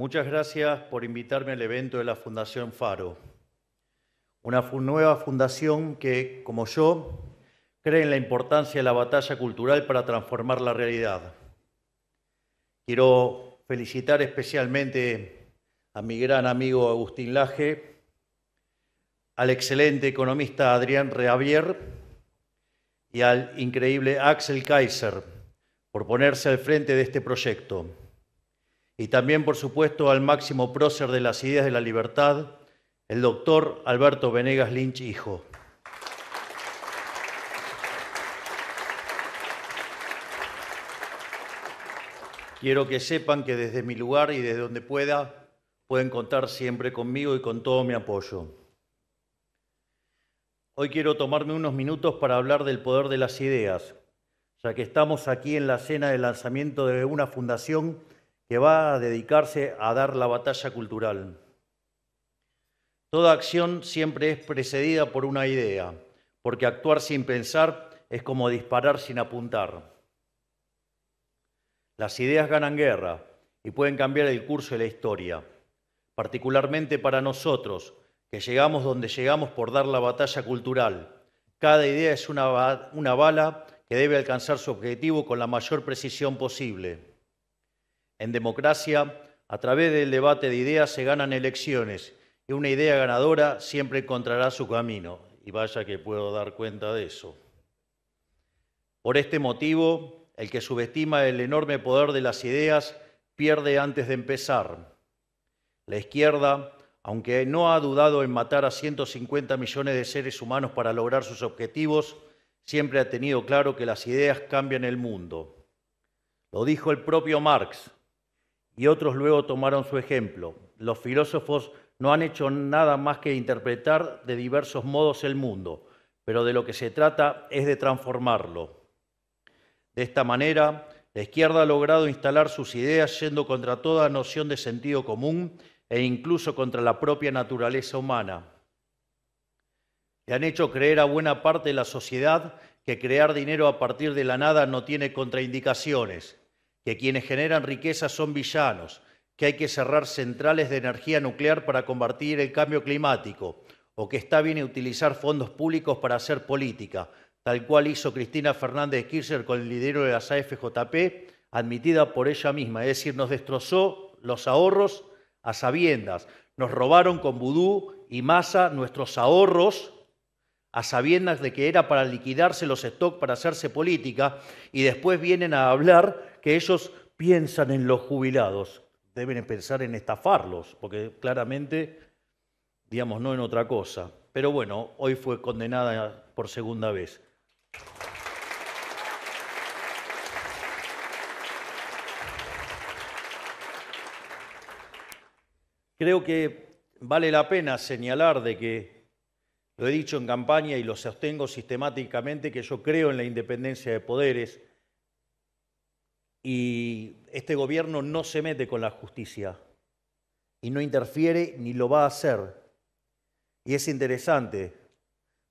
Muchas gracias por invitarme al evento de la Fundación Faro, una nueva fundación que, como yo, cree en la importancia de la batalla cultural para transformar la realidad. Quiero felicitar especialmente a mi gran amigo Agustín Laje, al excelente economista Adrián Reavier y al increíble Axel Kaiser por ponerse al frente de este proyecto y también, por supuesto, al máximo prócer de las ideas de la libertad, el doctor Alberto Venegas Lynch, hijo. Quiero que sepan que desde mi lugar y desde donde pueda pueden contar siempre conmigo y con todo mi apoyo. Hoy quiero tomarme unos minutos para hablar del poder de las ideas, ya que estamos aquí en la cena del lanzamiento de una fundación que va a dedicarse a dar la batalla cultural. Toda acción siempre es precedida por una idea, porque actuar sin pensar es como disparar sin apuntar. Las ideas ganan guerra y pueden cambiar el curso de la historia, particularmente para nosotros, que llegamos donde llegamos por dar la batalla cultural. Cada idea es una, una bala que debe alcanzar su objetivo con la mayor precisión posible. En democracia, a través del debate de ideas se ganan elecciones y una idea ganadora siempre encontrará su camino. Y vaya que puedo dar cuenta de eso. Por este motivo, el que subestima el enorme poder de las ideas pierde antes de empezar. La izquierda, aunque no ha dudado en matar a 150 millones de seres humanos para lograr sus objetivos, siempre ha tenido claro que las ideas cambian el mundo. Lo dijo el propio Marx, y otros luego tomaron su ejemplo. Los filósofos no han hecho nada más que interpretar de diversos modos el mundo, pero de lo que se trata es de transformarlo. De esta manera, la izquierda ha logrado instalar sus ideas yendo contra toda noción de sentido común e incluso contra la propia naturaleza humana. Le han hecho creer a buena parte de la sociedad que crear dinero a partir de la nada no tiene contraindicaciones que quienes generan riqueza son villanos, que hay que cerrar centrales de energía nuclear para combatir el cambio climático, o que está bien utilizar fondos públicos para hacer política, tal cual hizo Cristina Fernández Kirchner con el lidero de las AFJP, admitida por ella misma, es decir, nos destrozó los ahorros a sabiendas, nos robaron con vudú y masa nuestros ahorros a sabiendas de que era para liquidarse los stocks, para hacerse política, y después vienen a hablar que ellos piensan en los jubilados. Deben pensar en estafarlos, porque claramente, digamos, no en otra cosa. Pero bueno, hoy fue condenada por segunda vez. Creo que vale la pena señalar de que lo he dicho en campaña y lo sostengo sistemáticamente que yo creo en la independencia de poderes y este gobierno no se mete con la justicia y no interfiere ni lo va a hacer. Y es interesante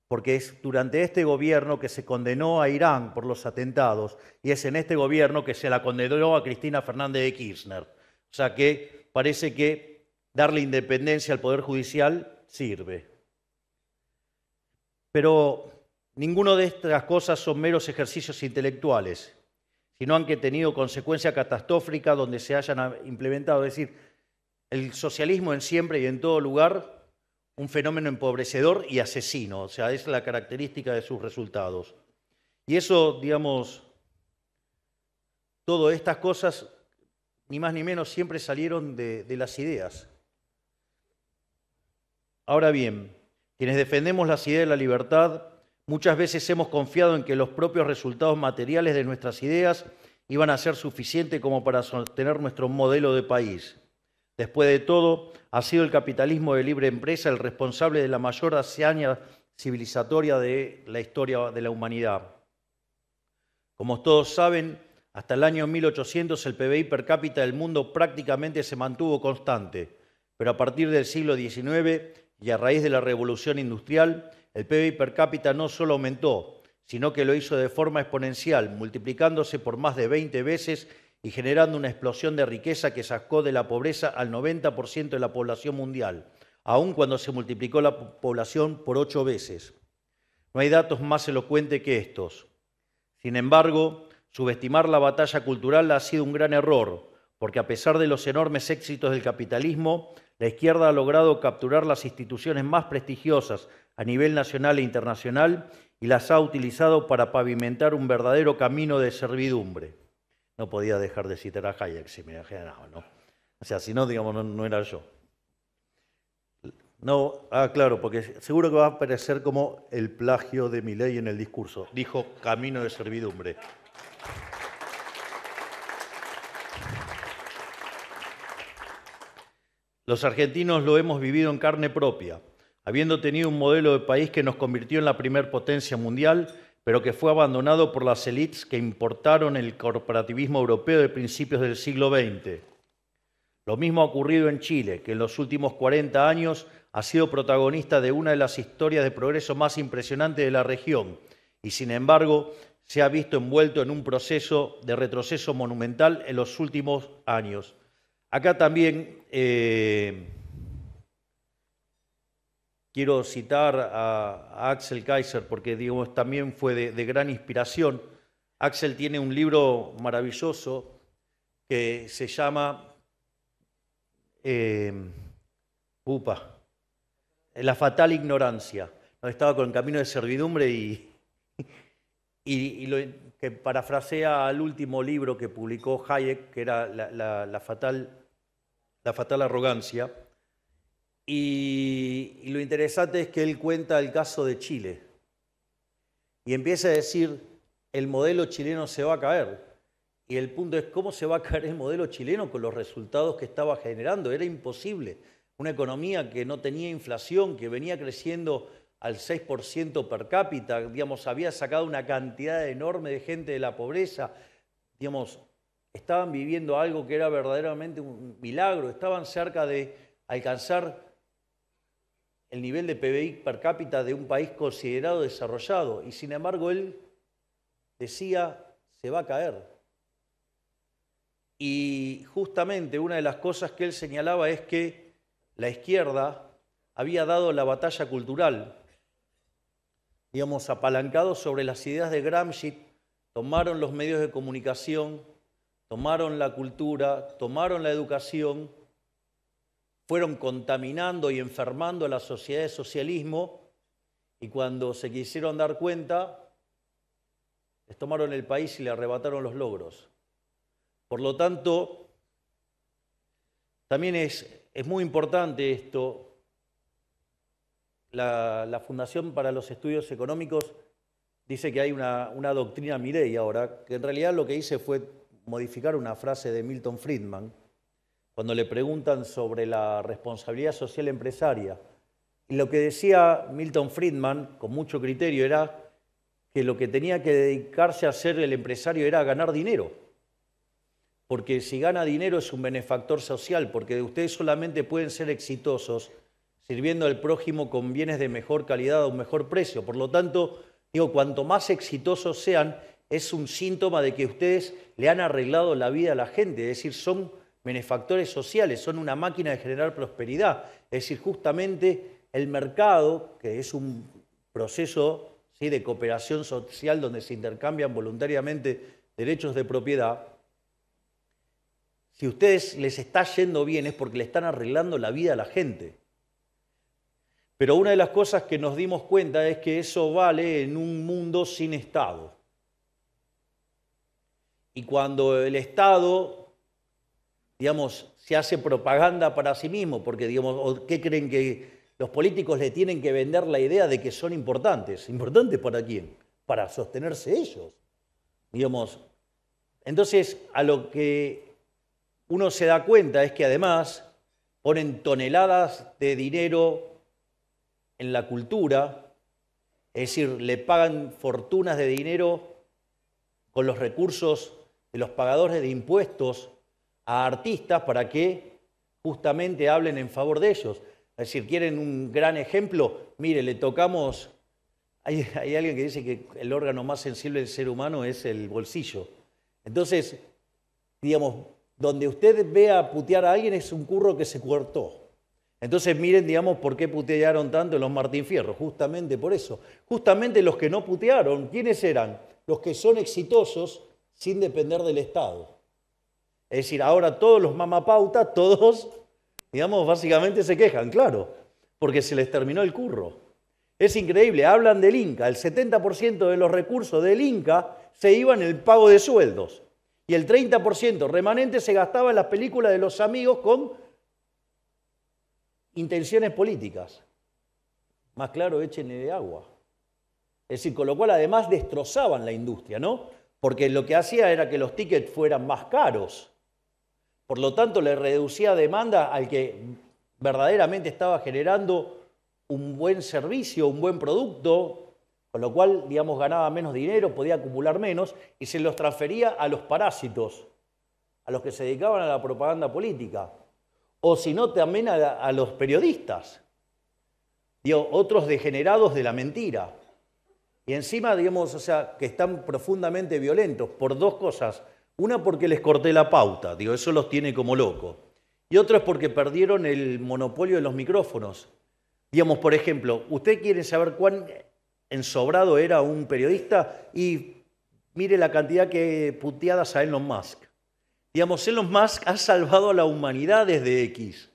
porque es durante este gobierno que se condenó a Irán por los atentados y es en este gobierno que se la condenó a Cristina Fernández de Kirchner. O sea que parece que darle independencia al Poder Judicial sirve. Pero ninguno de estas cosas son meros ejercicios intelectuales, sino han tenido consecuencia catastrófica donde se hayan implementado. Es decir, el socialismo en siempre y en todo lugar, un fenómeno empobrecedor y asesino, o sea, es la característica de sus resultados. Y eso, digamos, todas estas cosas, ni más ni menos, siempre salieron de las ideas. Ahora bien, quienes defendemos las ideas de la libertad, muchas veces hemos confiado en que los propios resultados materiales de nuestras ideas iban a ser suficientes como para sostener nuestro modelo de país. Después de todo, ha sido el capitalismo de libre empresa el responsable de la mayor hazaña civilizatoria de la historia de la humanidad. Como todos saben, hasta el año 1800 el PBI per cápita del mundo prácticamente se mantuvo constante, pero a partir del siglo XIX y a raíz de la revolución industrial, el PIB per cápita no solo aumentó, sino que lo hizo de forma exponencial, multiplicándose por más de 20 veces y generando una explosión de riqueza que sacó de la pobreza al 90% de la población mundial, aun cuando se multiplicó la población por 8 veces. No hay datos más elocuentes que estos. Sin embargo, subestimar la batalla cultural ha sido un gran error, porque a pesar de los enormes éxitos del capitalismo, la izquierda ha logrado capturar las instituciones más prestigiosas a nivel nacional e internacional y las ha utilizado para pavimentar un verdadero camino de servidumbre. No podía dejar de citar a Hayek, si me no, ¿no? O sea, si no, digamos, no, era yo. No, ah, claro, porque seguro que va a aparecer como el plagio de mi ley en el discurso. Dijo camino de servidumbre. Los argentinos lo hemos vivido en carne propia, habiendo tenido un modelo de país que nos convirtió en la primer potencia mundial, pero que fue abandonado por las élites que importaron el corporativismo europeo de principios del siglo XX. Lo mismo ha ocurrido en Chile, que en los últimos 40 años ha sido protagonista de una de las historias de progreso más impresionantes de la región y, sin embargo, se ha visto envuelto en un proceso de retroceso monumental en los últimos años. Acá también eh, quiero citar a, Axel Kaiser porque digamos, también fue de, gran inspiración. Axel tiene un libro maravilloso que se llama eh, La fatal ignorancia. Estaba con el camino de servidumbre y, que parafrasea al último libro que publicó Hayek, que era La, fatal la fatal la fatal arrogancia. Y, lo interesante es que él cuenta el caso de Chile y empieza a decir, el modelo chileno se va a caer. Y el punto es, ¿cómo se va a caer el modelo chileno con los resultados que estaba generando? Era imposible. Una economía que no tenía inflación, que venía creciendo al 6% per cápita, digamos, había sacado una cantidad enorme de gente de la pobreza, digamos, estaban viviendo algo que era verdaderamente un milagro, estaban cerca de alcanzar el nivel de PBI per cápita de un país considerado desarrollado y sin embargo él decía, se va a caer. Y justamente una de las cosas que él señalaba es que la izquierda había dado la batalla cultural, digamos, apalancado sobre las ideas de Gramsci, tomaron los medios de comunicación, tomaron la cultura, tomaron la educación, fueron contaminando y enfermando a la sociedad de socialismo y cuando se quisieron dar cuenta, les tomaron el país y le arrebataron los logros. Por lo tanto, también es, es muy importante esto. La, Fundación para los Estudios Económicos dice que hay una, una doctrina Mirey ahora, que en realidad lo que hice fue modificar una frase de Milton Friedman, cuando le preguntan sobre la responsabilidad social empresaria. Y lo que decía Milton Friedman, con mucho criterio, era que lo que tenía que dedicarse a ser el empresario era ganar dinero. Porque si gana dinero es un benefactor social, porque ustedes solamente pueden ser exitosos sirviendo al prójimo con bienes de mejor calidad a un mejor precio. Por lo tanto, digo, cuanto más exitosos sean, es un síntoma de que ustedes le han arreglado la vida a la gente, es decir, son benefactores sociales, son una máquina de generar prosperidad. Es decir, justamente el mercado, que es un proceso ¿sí? de cooperación social donde se intercambian voluntariamente derechos de propiedad, si ustedes les está yendo bien es porque le están arreglando la vida a la gente. Pero una de las cosas que nos dimos cuenta es que eso vale en un mundo sin Estado. Y cuando el Estado, digamos, se hace propaganda para sí mismo, porque, digamos, ¿qué creen que los políticos le tienen que vender la idea de que son importantes? ¿Importantes para quién? Para sostenerse ellos. Digamos, entonces a lo que uno se da cuenta es que además ponen toneladas de dinero en la cultura, es decir, le pagan fortunas de dinero con los recursos de los pagadores de impuestos a artistas para que justamente hablen en favor de ellos. Es decir, quieren un gran ejemplo, mire, le tocamos, hay, alguien que dice que el órgano más sensible del ser humano es el bolsillo. Entonces, digamos, donde usted vea putear a alguien es un curro que se cortó. Entonces miren, digamos, por qué putearon tanto los Martín Fierro, justamente por eso. Justamente los que no putearon, ¿quiénes eran? Los que son exitosos sin depender del Estado. Es decir, ahora todos los mamapautas, todos, digamos, básicamente se quejan, claro, porque se les terminó el curro. Es increíble, hablan del Inca, el 70% de los recursos del Inca se iban en el pago de sueldos y el 30% remanente se gastaba en las películas de los amigos con intenciones políticas. Más claro, échenle de agua. Es decir, con lo cual además destrozaban la industria, ¿no? porque lo que hacía era que los tickets fueran más caros. Por lo tanto, le reducía demanda al que verdaderamente estaba generando un buen servicio, un buen producto, con lo cual, digamos, ganaba menos dinero, podía acumular menos, y se los transfería a los parásitos, a los que se dedicaban a la propaganda política, o si no, también a, a los periodistas, otros degenerados de la mentira. Y encima, digamos, o sea, que están profundamente violentos por dos cosas. Una porque les corté la pauta, digo, eso los tiene como locos. Y otra es porque perdieron el monopolio de los micrófonos. Digamos, por ejemplo, usted quiere saber cuán ensobrado era un periodista y mire la cantidad que puteadas a Elon Musk. Digamos, Elon Musk ha salvado a la humanidad desde X.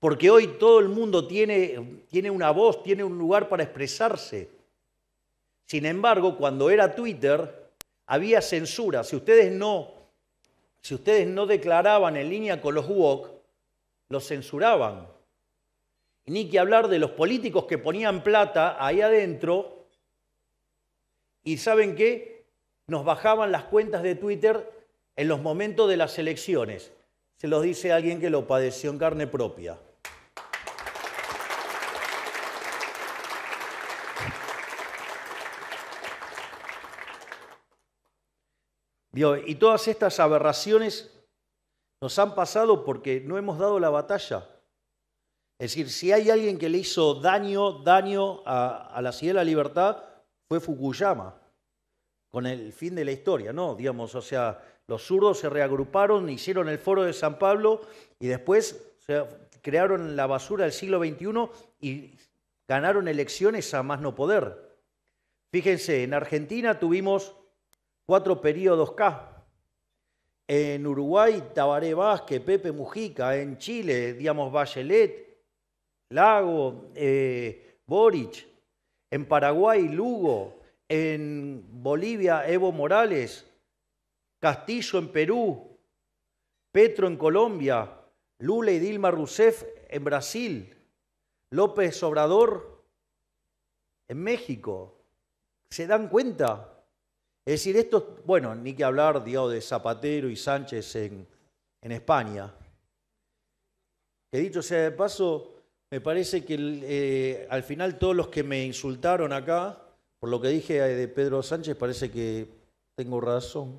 Porque hoy todo el mundo tiene, tiene una voz, tiene un lugar para expresarse. Sin embargo, cuando era Twitter, había censura. Si ustedes no, si ustedes no declaraban en línea con los WOC, los censuraban. ni que hablar de los políticos que ponían plata ahí adentro y saben qué, nos bajaban las cuentas de Twitter en los momentos de las elecciones. Se los dice alguien que lo padeció en carne propia. y todas estas aberraciones nos han pasado porque no hemos dado la batalla. Es decir, si hay alguien que le hizo daño, daño a, la ciudad de la libertad, fue Fukuyama, con el fin de la historia, ¿no? Digamos, o sea, los zurdos se reagruparon, hicieron el foro de San Pablo y después crearon la basura del siglo XXI y ganaron elecciones a más no poder. Fíjense, en Argentina tuvimos cuatro periodos K. En Uruguay, Tabaré Vázquez, Pepe Mujica, en Chile, digamos, Bachelet, Lago, eh, Boric, en Paraguay, Lugo, en Bolivia, Evo Morales, Castillo en Perú, Petro en Colombia, Lula y Dilma Rousseff en Brasil, López Obrador en México. ¿Se dan cuenta? Es decir, esto, bueno, ni que hablar, digamos, de Zapatero y Sánchez en, España. Que dicho sea de paso, me parece que eh, al final todos los que me insultaron acá, por lo que dije eh, de Pedro Sánchez, parece que tengo razón.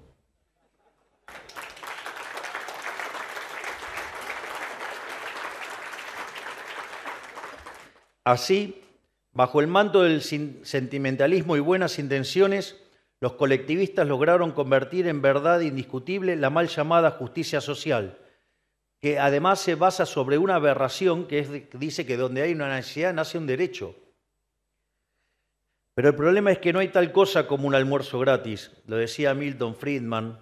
Así, bajo el manto del sentimentalismo y buenas intenciones, los colectivistas lograron convertir en verdad indiscutible la mal llamada justicia social, que además se basa sobre una aberración que dice que donde hay una necesidad nace un derecho. Pero el problema es que no hay tal cosa como un almuerzo gratis, lo decía Milton Friedman,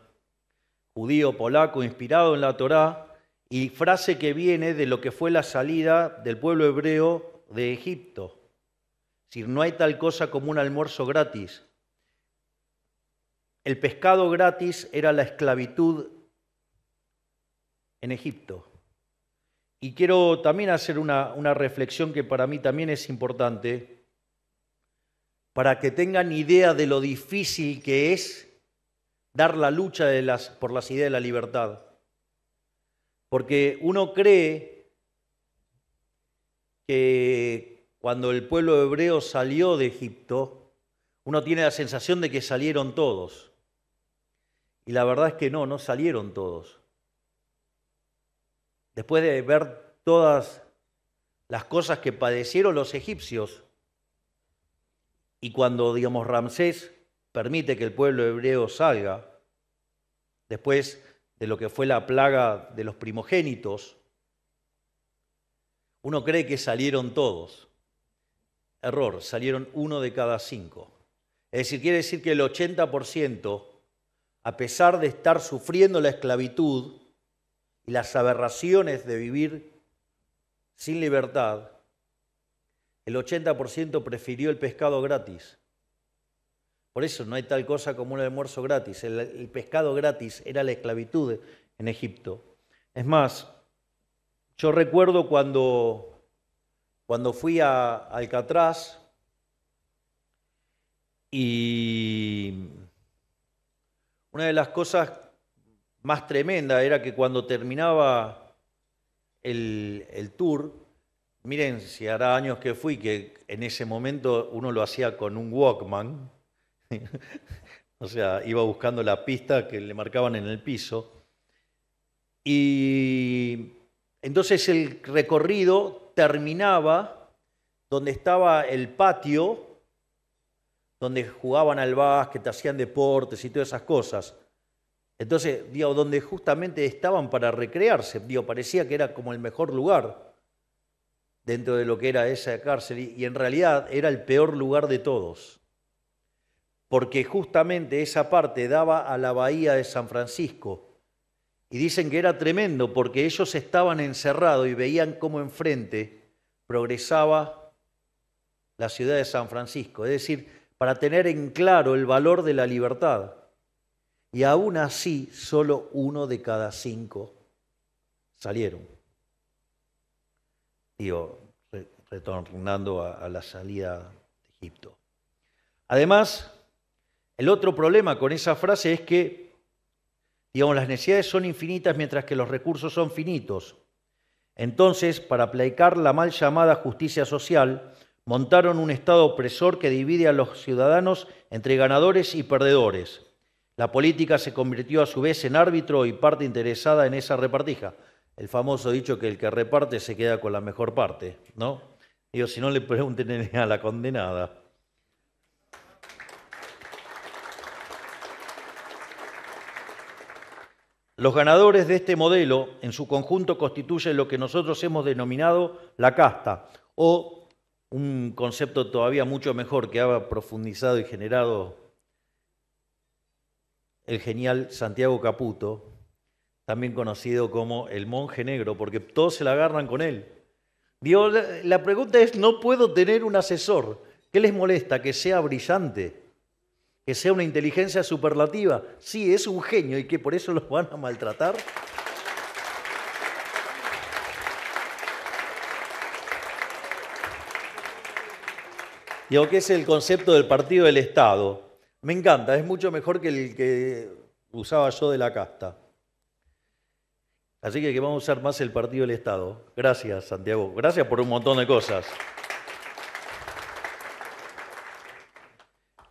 judío polaco inspirado en la Torá, y frase que viene de lo que fue la salida del pueblo hebreo de Egipto. Es decir, no hay tal cosa como un almuerzo gratis. El pescado gratis era la esclavitud en Egipto. Y quiero también hacer una, reflexión que para mí también es importante, para que tengan idea de lo difícil que es dar la lucha por las ideas de la libertad. Porque uno cree que cuando el pueblo hebreo salió de Egipto, uno tiene la sensación de que salieron todos. Y la verdad es que no, no salieron todos. Después de ver todas las cosas que padecieron los egipcios, y cuando, digamos, Ramsés permite que el pueblo hebreo salga, después de lo que fue la plaga de los primogénitos, uno cree que salieron todos. Error, salieron uno de cada cinco. Es decir, quiere decir que el 80% a pesar de estar sufriendo la esclavitud y las aberraciones de vivir sin libertad, el 80% prefirió el pescado gratis. Por eso no hay tal cosa como un almuerzo gratis. El, pescado gratis era la esclavitud en Egipto. Es más, yo recuerdo cuando, cuando fui a Alcatraz y una de las cosas más tremendas era que cuando terminaba el, el tour, miren, si hará años que fui, que en ese momento uno lo hacía con un Walkman, o sea, iba buscando la pista que le marcaban en el piso, y entonces el recorrido terminaba donde estaba el patio donde jugaban al básquet, hacían deportes y todas esas cosas. Entonces, digo, donde justamente estaban para recrearse, digo, parecía que era como el mejor lugar dentro de lo que era esa cárcel y, y en realidad era el peor lugar de todos, porque justamente esa parte daba a la bahía de San Francisco y dicen que era tremendo porque ellos estaban encerrados y veían cómo enfrente progresaba la ciudad de San Francisco, es decir, para tener en claro el valor de la libertad. Y aún así, solo uno de cada cinco salieron. Digo, retornando a, la salida de Egipto. Además, el otro problema con esa frase es que, digamos, las necesidades son infinitas mientras que los recursos son finitos. Entonces, para aplicar la mal llamada justicia social, montaron un Estado opresor que divide a los ciudadanos entre ganadores y perdedores. La política se convirtió a su vez en árbitro y parte interesada en esa repartija. El famoso dicho que el que reparte se queda con la mejor parte, ¿no? Digo, si no le pregunten a la condenada. Los ganadores de este modelo en su conjunto constituyen lo que nosotros hemos denominado la casta o un concepto todavía mucho mejor que ha profundizado y generado el genial Santiago Caputo, también conocido como el monje negro, porque todos se la agarran con él. la pregunta es, no puedo tener un asesor. ¿Qué les molesta? Que sea brillante, que sea una inteligencia superlativa. Sí, es un genio y que por eso los van a maltratar. Digo que es el concepto del partido del Estado. Me encanta, es mucho mejor que el que usaba yo de la casta. Así que, que vamos a usar más el partido del Estado. Gracias, Santiago. Gracias por un montón de cosas.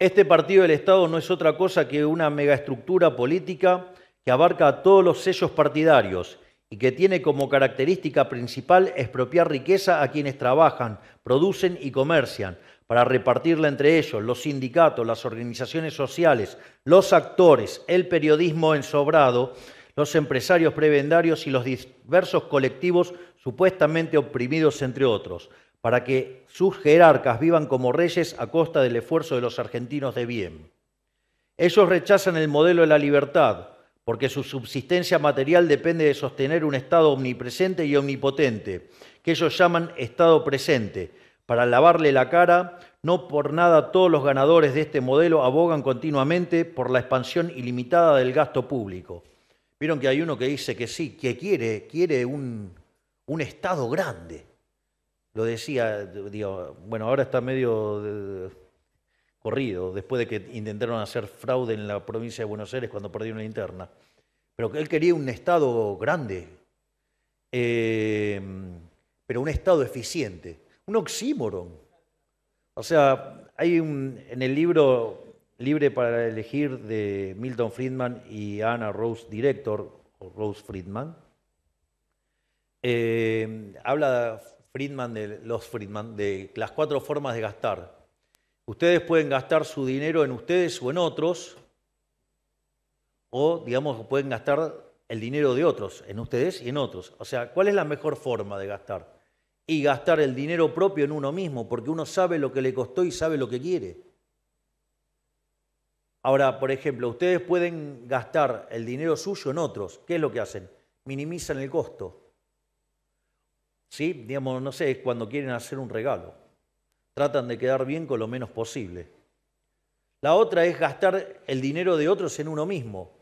Este partido del Estado no es otra cosa que una megaestructura política que abarca a todos los sellos partidarios y que tiene como característica principal expropiar riqueza a quienes trabajan, producen y comercian, para repartirla entre ellos, los sindicatos, las organizaciones sociales, los actores, el periodismo ensobrado, los empresarios prebendarios y los diversos colectivos supuestamente oprimidos, entre otros, para que sus jerarcas vivan como reyes a costa del esfuerzo de los argentinos de bien. Ellos rechazan el modelo de la libertad, porque su subsistencia material depende de sostener un Estado omnipresente y omnipotente, que ellos llaman Estado presente, para lavarle la cara, no por nada todos los ganadores de este modelo abogan continuamente por la expansión ilimitada del gasto público. Vieron que hay uno que dice que sí, que quiere, quiere un, Estado grande. Lo decía, digo, bueno, ahora está medio eh, corrido, después de que intentaron hacer fraude en la provincia de Buenos Aires cuando perdieron la interna. Pero él quería un Estado grande, eh, pero un Estado eficiente un oxímoron. O sea, hay un, en el libro Libre para elegir de Milton Friedman y Anna Rose Director, o Rose Friedman, eh, habla Friedman de los Friedman de las cuatro formas de gastar. Ustedes pueden gastar su dinero en ustedes o en otros, o digamos pueden gastar el dinero de otros en ustedes y en otros. O sea, ¿cuál es la mejor forma de gastar? y gastar el dinero propio en uno mismo, porque uno sabe lo que le costó y sabe lo que quiere. Ahora, por ejemplo, ustedes pueden gastar el dinero suyo en otros. ¿Qué es lo que hacen? Minimizan el costo. ¿Sí? Digamos, no sé, es cuando quieren hacer un regalo. Tratan de quedar bien con lo menos posible. La otra es gastar el dinero de otros en uno mismo.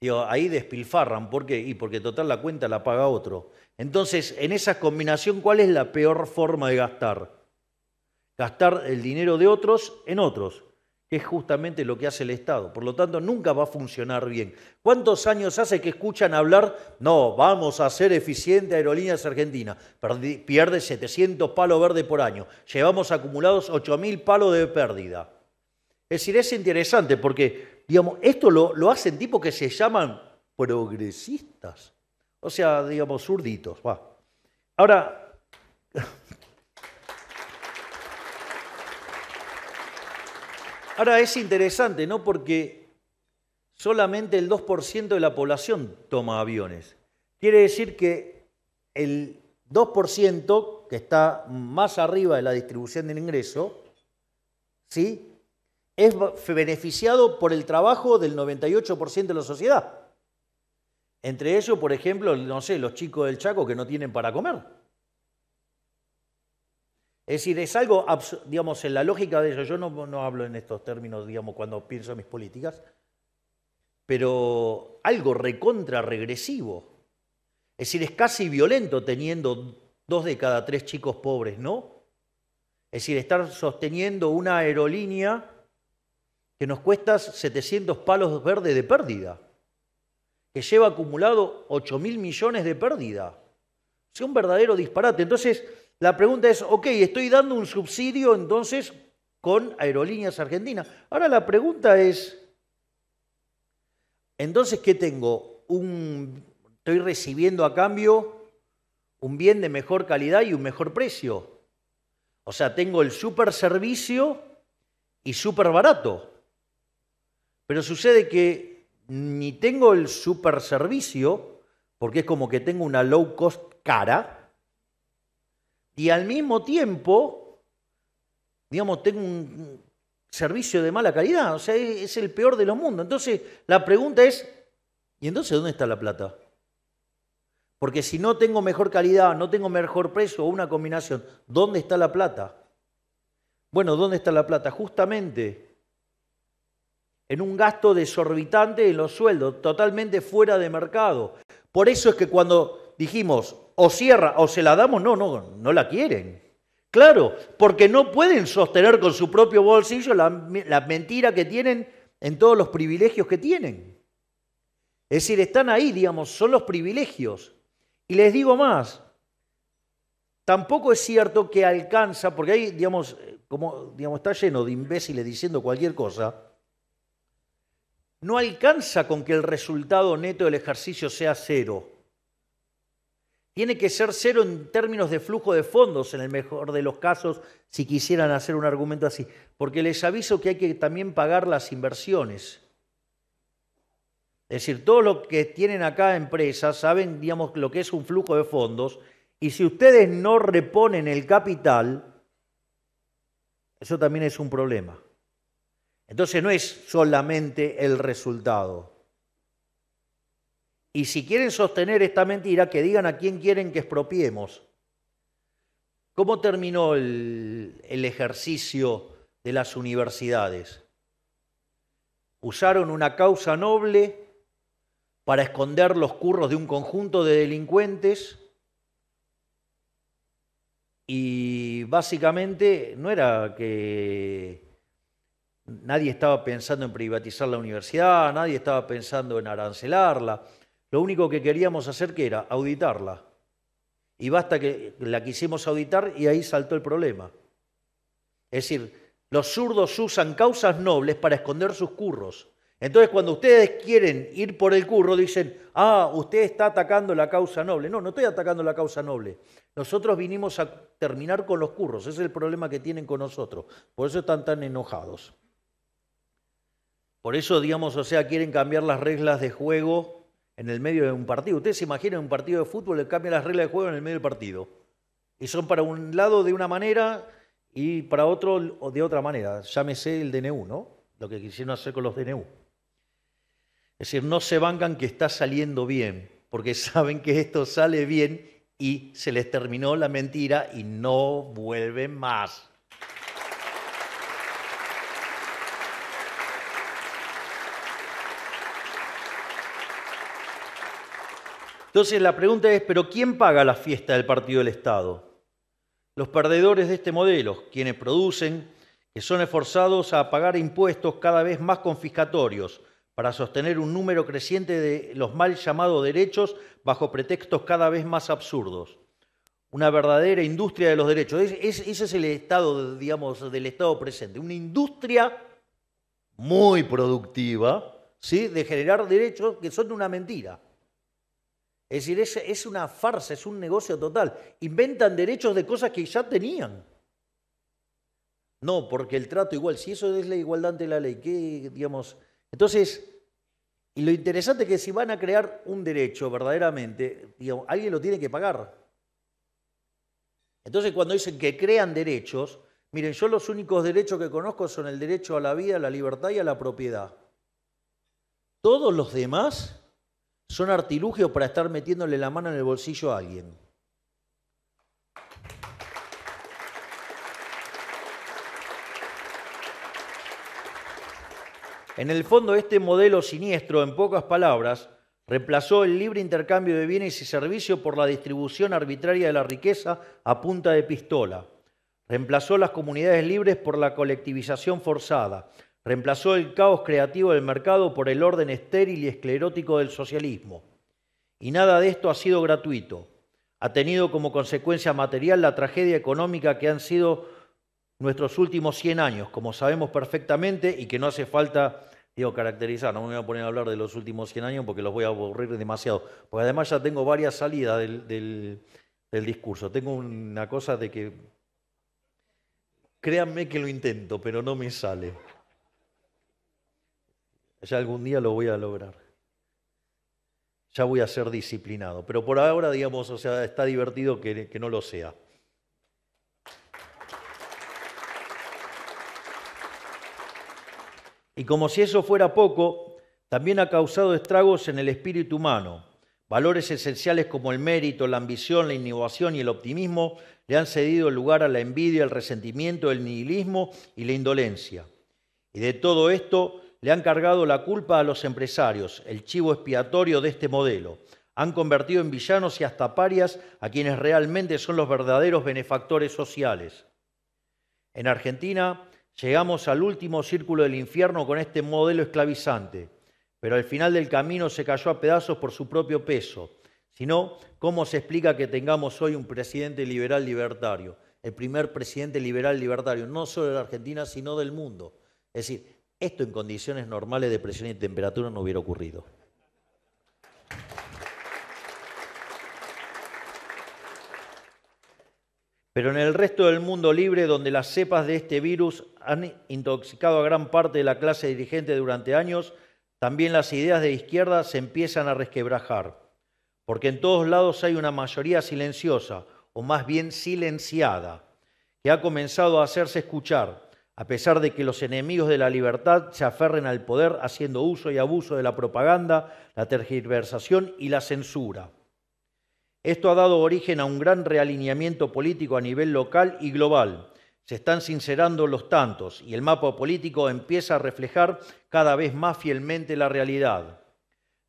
Digo, ahí despilfarran. ¿Por qué? Y porque total la cuenta la paga otro. Entonces, en esa combinación, ¿cuál es la peor forma de gastar? Gastar el dinero de otros en otros, que es justamente lo que hace el Estado. Por lo tanto, nunca va a funcionar bien. ¿Cuántos años hace que escuchan hablar, no, vamos a ser eficiente Aerolíneas Argentinas? Pierde 700 palos verdes por año. Llevamos acumulados 8.000 palos de pérdida. Es decir, es interesante porque, digamos, esto lo, lo hacen tipos que se llaman progresistas. O sea, digamos, zurditos. Va. Ahora, ahora es interesante, ¿no? Porque solamente el 2% de la población toma aviones. Quiere decir que el 2% que está más arriba de la distribución del ingreso, ¿sí? es beneficiado por el trabajo del 98% de la sociedad. Entre ellos, por ejemplo, no sé, los chicos del Chaco que no tienen para comer. Es decir, es algo, digamos, en la lógica de ellos, yo no, no hablo en estos términos, digamos, cuando pienso en mis políticas, pero algo recontra regresivo. Es decir, es casi violento teniendo dos de cada tres chicos pobres, ¿no? Es decir, estar sosteniendo una aerolínea que nos cuesta 700 palos verdes de pérdida que lleva acumulado 8 mil millones de pérdida. Es sea, un verdadero disparate. Entonces, la pregunta es, ok, estoy dando un subsidio entonces con Aerolíneas Argentinas. Ahora la pregunta es, entonces, ¿qué tengo? Un, estoy recibiendo a cambio un bien de mejor calidad y un mejor precio. O sea, tengo el super servicio y súper barato. Pero sucede que ni tengo el super servicio, porque es como que tengo una low cost cara, y al mismo tiempo, digamos, tengo un servicio de mala calidad, o sea, es el peor de los mundos. Entonces, la pregunta es, ¿y entonces dónde está la plata? Porque si no tengo mejor calidad, no tengo mejor precio o una combinación, ¿dónde está la plata? Bueno, ¿dónde está la plata? Justamente en un gasto desorbitante en los sueldos, totalmente fuera de mercado. Por eso es que cuando dijimos, o cierra o se la damos, no, no, no la quieren. Claro, porque no pueden sostener con su propio bolsillo la, mentira que tienen en todos los privilegios que tienen. Es decir, están ahí, digamos, son los privilegios. Y les digo más, tampoco es cierto que alcanza, porque ahí, digamos, eh, como digamos, está lleno de imbéciles diciendo cualquier cosa, no alcanza con que el resultado neto del ejercicio sea cero. Tiene que ser cero en términos de flujo de fondos, en el mejor de los casos, si quisieran hacer un argumento así. Porque les aviso que hay que también pagar las inversiones. Es decir, todos los que tienen acá empresas saben, digamos, lo que es un flujo de fondos. Y si ustedes no reponen el capital, eso también es un problema. Entonces no es solamente el resultado. Y si quieren sostener esta mentira, que digan a quién quieren que expropiemos. ¿Cómo terminó el, el ejercicio de las universidades? Usaron una causa noble para esconder los curros de un conjunto de delincuentes y básicamente no era que Nadie estaba pensando en privatizar la universidad, nadie estaba pensando en arancelarla. Lo único que queríamos hacer que era auditarla. Y basta que la quisimos auditar y ahí saltó el problema. Es decir, los zurdos usan causas nobles para esconder sus curros. Entonces, cuando ustedes quieren ir por el curro, dicen, ah, usted está atacando la causa noble. No, no estoy atacando la causa noble. Nosotros vinimos a terminar con los curros. Ese es el problema que tienen con nosotros. Por eso están tan enojados. Por eso, digamos, o sea, quieren cambiar las reglas de juego en el medio de un partido. Ustedes se imaginan un partido de fútbol le cambia las reglas de juego en el medio del partido. Y son para un lado de una manera y para otro de otra manera. Llámese el DNU, ¿no? Lo que quisieron hacer con los DNU. Es decir, no se bancan que está saliendo bien, porque saben que esto sale bien y se les terminó la mentira y no vuelven más. Entonces la pregunta es, ¿pero quién paga la fiesta del partido del Estado? Los perdedores de este modelo, quienes producen, que son esforzados a pagar impuestos cada vez más confiscatorios para sostener un número creciente de los mal llamados derechos bajo pretextos cada vez más absurdos. Una verdadera industria de los derechos. ese es el estado, digamos, del estado presente. Una industria muy productiva, ¿sí? De generar derechos que son una mentira. Es decir, es, una farsa, es un negocio total. Inventan derechos de cosas que ya tenían. No, porque el trato igual, si eso es la igualdad ante la ley, ¿qué, digamos? Entonces, y lo interesante es que si van a crear un derecho verdaderamente, alguien lo tiene que pagar. Entonces, cuando dicen que crean derechos, miren, yo los únicos derechos que conozco son el derecho a la vida, a la libertad y a la propiedad. Todos los demás son artilugios para estar metiéndole la mano en el bolsillo a alguien. En el fondo, este modelo siniestro, en pocas palabras, reemplazó el libre intercambio de bienes y servicios por la distribución arbitraria de la riqueza a punta de pistola. Reemplazó las comunidades libres por la colectivización forzada. Reemplazó el caos creativo del mercado por el orden estéril y esclerótico del socialismo. Y nada de esto ha sido gratuito. Ha tenido como consecuencia material la tragedia económica que han sido nuestros últimos 100 años, como sabemos perfectamente y que no hace falta, digo, caracterizar. No me voy a poner a hablar de los últimos 100 años porque los voy a aburrir demasiado. Porque además ya tengo varias salidas del, del discurso. Tengo una cosa de que, créanme que lo intento, pero no me sale. Ya algún día lo voy a lograr. Ya voy a ser disciplinado. Pero por ahora, digamos, o sea, está divertido que, que no lo sea. Y como si eso fuera poco, también ha causado estragos en el espíritu humano. Valores esenciales como el mérito, la ambición, la innovación y el optimismo le han cedido lugar a la envidia, el resentimiento, el nihilismo y la indolencia. Y de todo esto le han cargado la culpa a los empresarios, el chivo expiatorio de este modelo. Han convertido en villanos y hasta parias a quienes realmente son los verdaderos benefactores sociales. En Argentina llegamos al último círculo del infierno con este modelo esclavizante, pero al final del camino se cayó a pedazos por su propio peso. Si no, ¿cómo se explica que tengamos hoy un presidente liberal libertario? El primer presidente liberal libertario, no solo de la Argentina, sino del mundo. Es decir, esto en condiciones normales de presión y temperatura no hubiera ocurrido. Pero en el resto del mundo libre, donde las cepas de este virus han intoxicado a gran parte de la clase dirigente durante años, también las ideas de izquierda se empiezan a resquebrajar, porque en todos lados hay una mayoría silenciosa, o más bien silenciada, que ha comenzado a hacerse escuchar a pesar de que los enemigos de la libertad se aferren al poder haciendo uso y abuso de la propaganda, la tergiversación y la censura. Esto ha dado origen a un gran realineamiento político a nivel local y global. Se están sincerando los tantos y el mapa político empieza a reflejar cada vez más fielmente la realidad.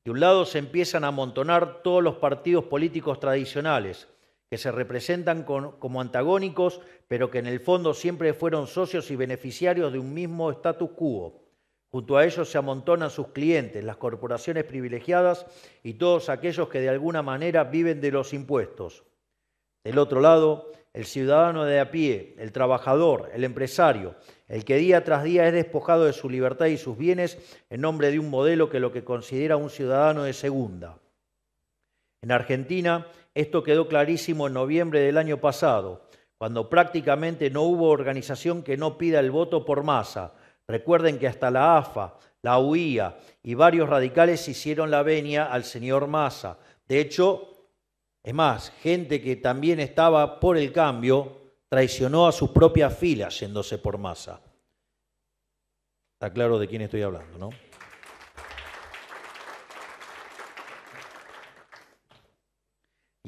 De un lado se empiezan a amontonar todos los partidos políticos tradicionales, que se representan como antagónicos, pero que en el fondo siempre fueron socios y beneficiarios de un mismo status quo. Junto a ellos se amontonan sus clientes, las corporaciones privilegiadas y todos aquellos que de alguna manera viven de los impuestos. Del otro lado, el ciudadano de a pie, el trabajador, el empresario, el que día tras día es despojado de su libertad y sus bienes en nombre de un modelo que lo que considera un ciudadano de segunda. En Argentina, esto quedó clarísimo en noviembre del año pasado, cuando prácticamente no hubo organización que no pida el voto por masa. Recuerden que hasta la AFA, la UIA y varios radicales hicieron la venia al señor Massa. De hecho, es más, gente que también estaba por el cambio traicionó a su propia fila yéndose por masa. Está claro de quién estoy hablando, ¿no?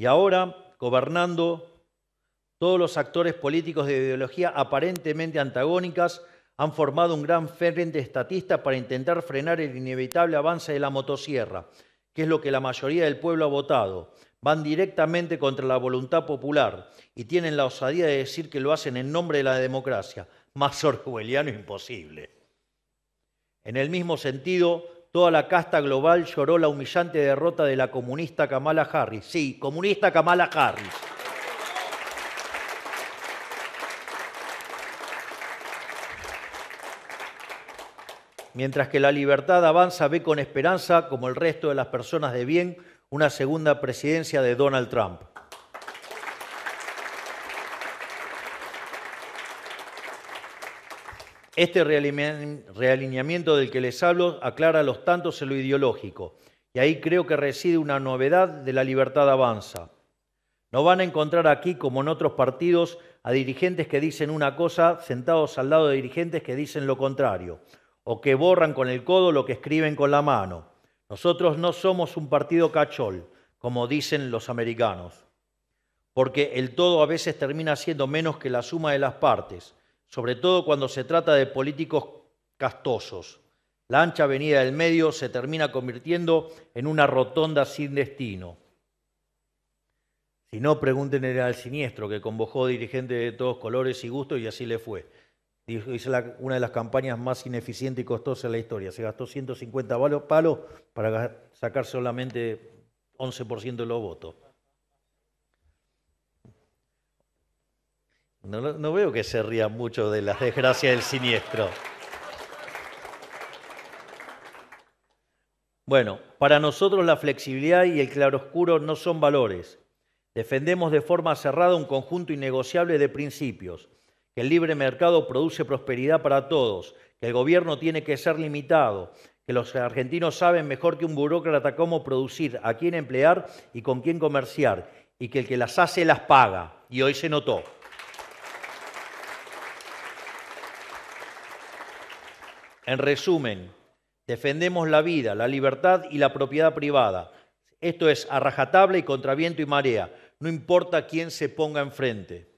Y ahora, gobernando, todos los actores políticos de ideología aparentemente antagónicas han formado un gran frente estatista para intentar frenar el inevitable avance de la motosierra, que es lo que la mayoría del pueblo ha votado. Van directamente contra la voluntad popular y tienen la osadía de decir que lo hacen en nombre de la democracia. Más orwelliano imposible. En el mismo sentido, toda la casta global lloró la humillante derrota de la comunista Kamala Harris. Sí, comunista Kamala Harris. Mientras que la libertad avanza, ve con esperanza, como el resto de las personas de bien, una segunda presidencia de Donald Trump. Este realineamiento del que les hablo aclara a los tantos en lo ideológico, y ahí creo que reside una novedad de la libertad avanza. No van a encontrar aquí, como en otros partidos, a dirigentes que dicen una cosa sentados al lado de dirigentes que dicen lo contrario, o que borran con el codo lo que escriben con la mano. Nosotros no somos un partido cachol, como dicen los americanos, porque el todo a veces termina siendo menos que la suma de las partes, sobre todo cuando se trata de políticos castosos. La ancha avenida del medio se termina convirtiendo en una rotonda sin destino. Si no, pregunten al siniestro que convocó dirigentes de todos colores y gustos y así le fue. Hizo una de las campañas más ineficientes y costosas de la historia. Se gastó 150 palos para sacar solamente 11% de los votos. No, veo que se ría mucho de las desgracias del siniestro. Bueno, para nosotros la flexibilidad y el claroscuro no son valores. Defendemos de forma cerrada un conjunto innegociable de principios, que el libre mercado produce prosperidad para todos, que el gobierno tiene que ser limitado, que los argentinos saben mejor que un burócrata cómo producir, a quién emplear y con quién comerciar, y que el que las hace las paga. Y hoy se notó. En resumen, defendemos la vida, la libertad y la propiedad privada. Esto es arrajatable y contra viento y marea, no importa quién se ponga enfrente.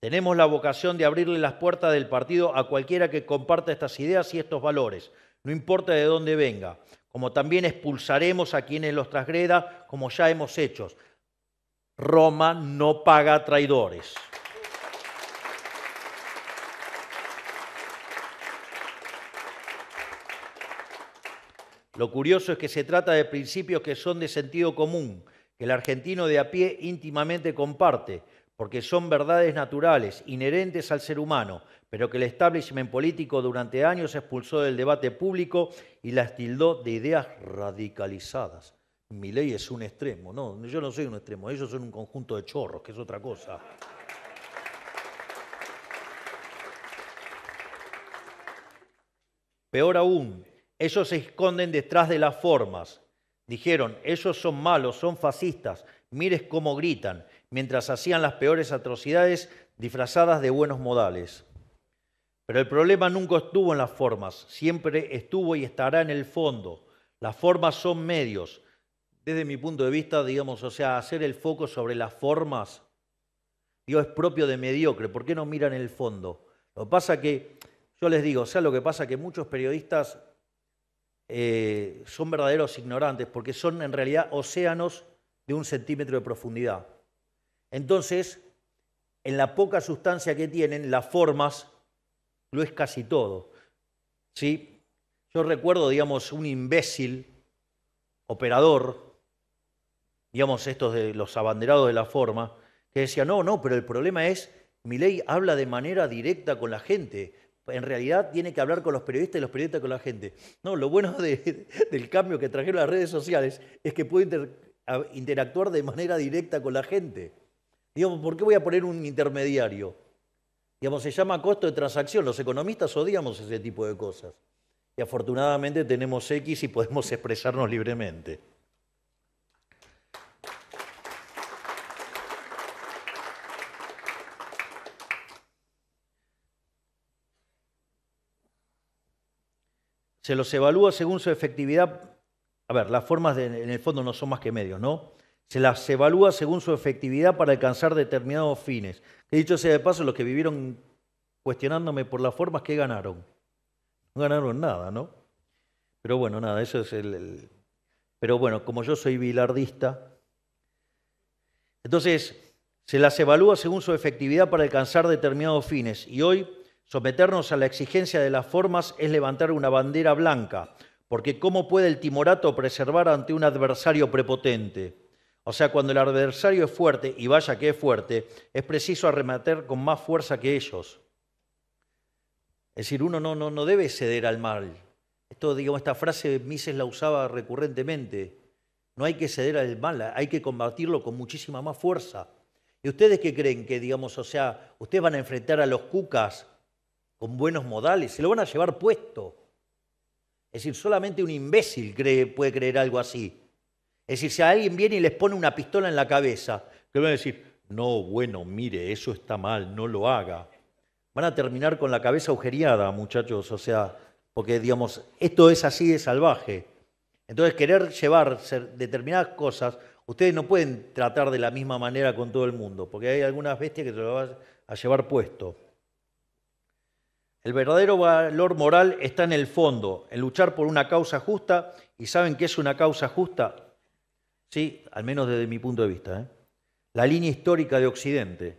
Tenemos la vocación de abrirle las puertas del partido a cualquiera que comparta estas ideas y estos valores, no importa de dónde venga, como también expulsaremos a quienes los trasgreda, como ya hemos hecho. Roma no paga traidores. Lo curioso es que se trata de principios que son de sentido común, que el argentino de a pie íntimamente comparte, porque son verdades naturales, inherentes al ser humano, pero que el establishment político durante años expulsó del debate público y las tildó de ideas radicalizadas. Mi ley es un extremo, no, yo no soy un extremo, ellos son un conjunto de chorros, que es otra cosa. Peor aún, ellos se esconden detrás de las formas. Dijeron, ellos son malos, son fascistas, mires cómo gritan, mientras hacían las peores atrocidades disfrazadas de buenos modales. Pero el problema nunca estuvo en las formas, siempre estuvo y estará en el fondo. Las formas son medios. Desde mi punto de vista, digamos, o sea, hacer el foco sobre las formas, Dios es propio de mediocre. ¿Por qué no miran el fondo? Lo que pasa que, yo les digo, o sea, lo que pasa que muchos periodistas eh, son verdaderos ignorantes, porque son en realidad océanos de un centímetro de profundidad. Entonces, en la poca sustancia que tienen, las formas lo es casi todo. ¿Sí? Yo recuerdo, digamos, un imbécil operador, digamos, estos de los abanderados de la forma, que decía, no, no, pero el problema es, mi ley habla de manera directa con la gente en realidad tiene que hablar con los periodistas y los periodistas con la gente. No, lo bueno del cambio que trajeron las redes sociales es que puede interactuar de manera directa con la gente. Digamos, ¿por qué voy a poner un intermediario? Digamos, se llama costo de transacción. Los economistas odiamos ese tipo de cosas. Y afortunadamente tenemos X y podemos expresarnos libremente. se los evalúa según su efectividad. A ver, las formas en el fondo no son más que medios, ¿no? Se las evalúa según su efectividad para alcanzar determinados fines. He dicho sea de paso, los que vivieron cuestionándome por las formas que ganaron. No ganaron nada, ¿no? Pero bueno, nada, eso es el, Pero bueno, como yo soy bilardista, entonces se las evalúa según su efectividad para alcanzar determinados fines. Y hoy Someternos a la exigencia de las formas es levantar una bandera blanca, porque ¿cómo puede el timorato preservar ante un adversario prepotente? O sea, cuando el adversario es fuerte, y vaya que es fuerte, es preciso arremeter con más fuerza que ellos. Es decir, uno no, no, no debe ceder al mal. Esto, digamos, esta frase Mises la usaba recurrentemente. No hay que ceder al mal, hay que combatirlo con muchísima más fuerza. ¿Y ustedes qué creen que, digamos, o sea, ustedes van a enfrentar a los cucas con buenos modales, se lo van a llevar puesto. Es decir, solamente un imbécil puede creer algo así. Es decir, si a alguien viene y les pone una pistola en la cabeza, que van a decir, no, bueno, mire, eso está mal, no lo haga. Van a terminar con la cabeza agujereada, muchachos, o sea, porque digamos, esto es así de salvaje. Entonces, querer llevar determinadas cosas, ustedes no pueden tratar de la misma manera con todo el mundo, porque hay algunas bestias que se lo van a llevar puesto. El verdadero valor moral está en el fondo, en luchar por una causa justa. ¿Y saben qué es una causa justa? Sí, al menos desde mi punto de vista. ¿eh? La línea histórica de Occidente.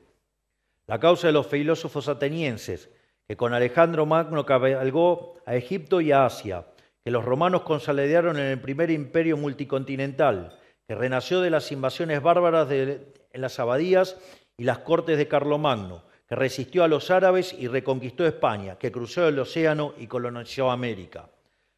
La causa de los filósofos atenienses, que con Alejandro Magno cabalgó a Egipto y a Asia, que los romanos consolidaron en el primer imperio multicontinental, que renació de las invasiones bárbaras de, en las abadías y las cortes de Carlomagno, que resistió a los árabes y reconquistó España, que cruzó el océano y colonizó América.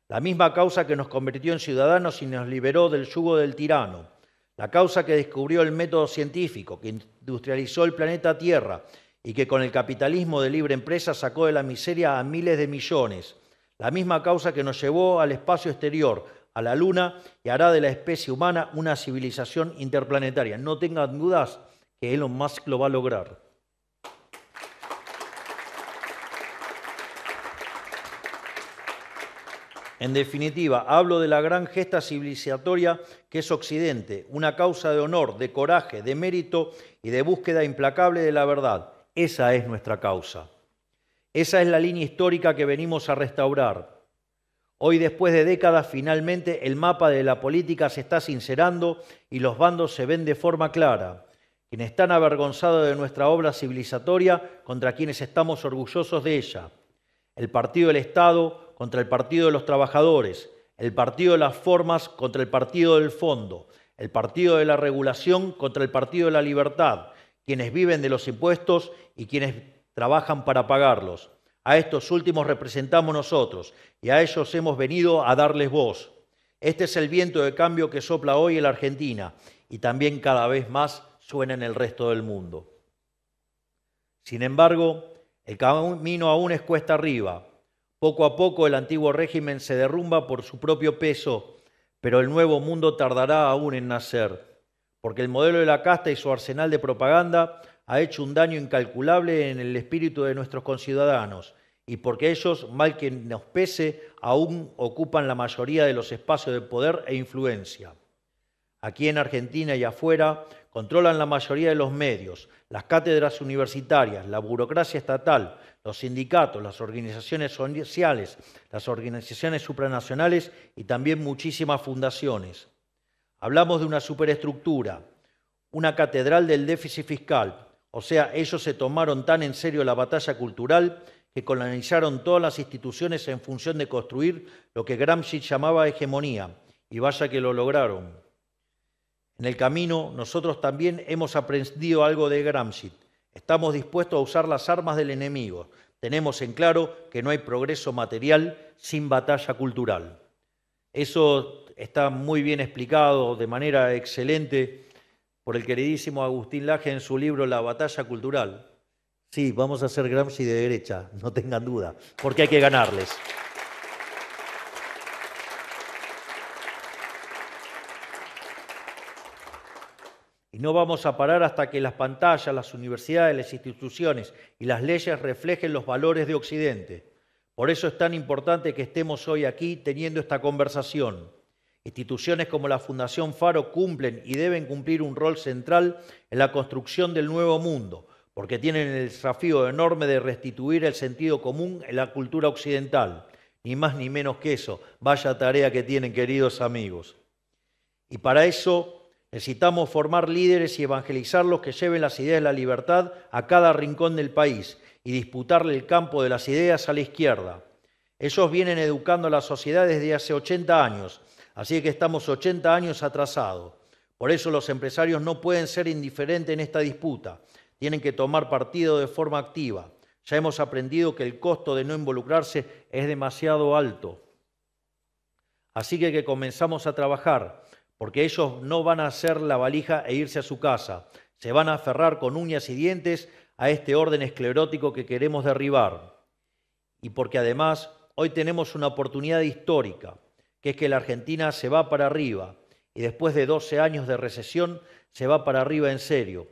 La misma causa que nos convirtió en ciudadanos y nos liberó del yugo del tirano. La causa que descubrió el método científico, que industrializó el planeta Tierra y que con el capitalismo de libre empresa sacó de la miseria a miles de millones. La misma causa que nos llevó al espacio exterior, a la Luna, y hará de la especie humana una civilización interplanetaria. No tengan dudas que Elon Musk lo va a lograr. En definitiva, hablo de la gran gesta civilizatoria que es Occidente, una causa de honor, de coraje, de mérito y de búsqueda implacable de la verdad. Esa es nuestra causa. Esa es la línea histórica que venimos a restaurar. Hoy, después de décadas, finalmente el mapa de la política se está sincerando y los bandos se ven de forma clara. Quienes están avergonzados de nuestra obra civilizatoria contra quienes estamos orgullosos de ella. El Partido del Estado, contra el Partido de los Trabajadores, el Partido de las Formas contra el Partido del Fondo, el Partido de la Regulación contra el Partido de la Libertad, quienes viven de los impuestos y quienes trabajan para pagarlos. A estos últimos representamos nosotros y a ellos hemos venido a darles voz. Este es el viento de cambio que sopla hoy en la Argentina y también cada vez más suena en el resto del mundo. Sin embargo, el camino aún es cuesta arriba, poco a poco el antiguo régimen se derrumba por su propio peso, pero el nuevo mundo tardará aún en nacer, porque el modelo de la casta y su arsenal de propaganda ha hecho un daño incalculable en el espíritu de nuestros conciudadanos y porque ellos, mal que nos pese, aún ocupan la mayoría de los espacios de poder e influencia. Aquí en Argentina y afuera controlan la mayoría de los medios, las cátedras universitarias, la burocracia estatal, los sindicatos, las organizaciones sociales, las organizaciones supranacionales y también muchísimas fundaciones. Hablamos de una superestructura, una catedral del déficit fiscal, o sea, ellos se tomaron tan en serio la batalla cultural que colonizaron todas las instituciones en función de construir lo que Gramsci llamaba hegemonía, y vaya que lo lograron. En el camino nosotros también hemos aprendido algo de Gramsci. Estamos dispuestos a usar las armas del enemigo. Tenemos en claro que no hay progreso material sin batalla cultural. Eso está muy bien explicado de manera excelente por el queridísimo Agustín Laje en su libro La batalla cultural. Sí, vamos a ser Gramsci de derecha, no tengan duda, porque hay que ganarles. no vamos a parar hasta que las pantallas, las universidades, las instituciones y las leyes reflejen los valores de Occidente. Por eso es tan importante que estemos hoy aquí teniendo esta conversación. Instituciones como la Fundación Faro cumplen y deben cumplir un rol central en la construcción del nuevo mundo, porque tienen el desafío enorme de restituir el sentido común en la cultura occidental. Ni más ni menos que eso. Vaya tarea que tienen, queridos amigos. Y para eso Necesitamos formar líderes y evangelizarlos que lleven las ideas de la libertad a cada rincón del país y disputarle el campo de las ideas a la izquierda. Ellos vienen educando a la sociedad desde hace 80 años, así que estamos 80 años atrasados. Por eso los empresarios no pueden ser indiferentes en esta disputa, tienen que tomar partido de forma activa. Ya hemos aprendido que el costo de no involucrarse es demasiado alto. Así que, que comenzamos a trabajar porque ellos no van a hacer la valija e irse a su casa, se van a aferrar con uñas y dientes a este orden esclerótico que queremos derribar. Y porque además hoy tenemos una oportunidad histórica, que es que la Argentina se va para arriba y después de 12 años de recesión se va para arriba en serio.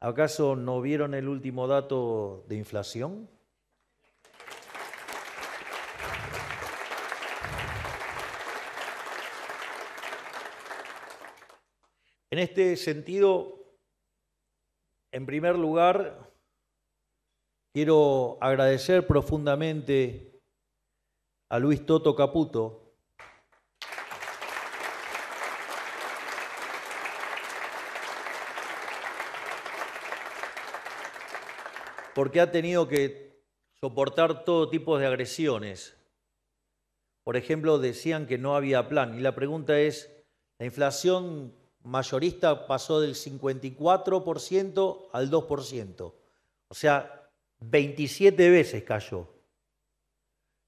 ¿Acaso no vieron el último dato de inflación? En este sentido, en primer lugar, quiero agradecer profundamente a Luis Toto Caputo, porque ha tenido que soportar todo tipo de agresiones. Por ejemplo, decían que no había plan. Y la pregunta es, ¿la inflación mayorista pasó del 54% al 2%. O sea, 27 veces cayó.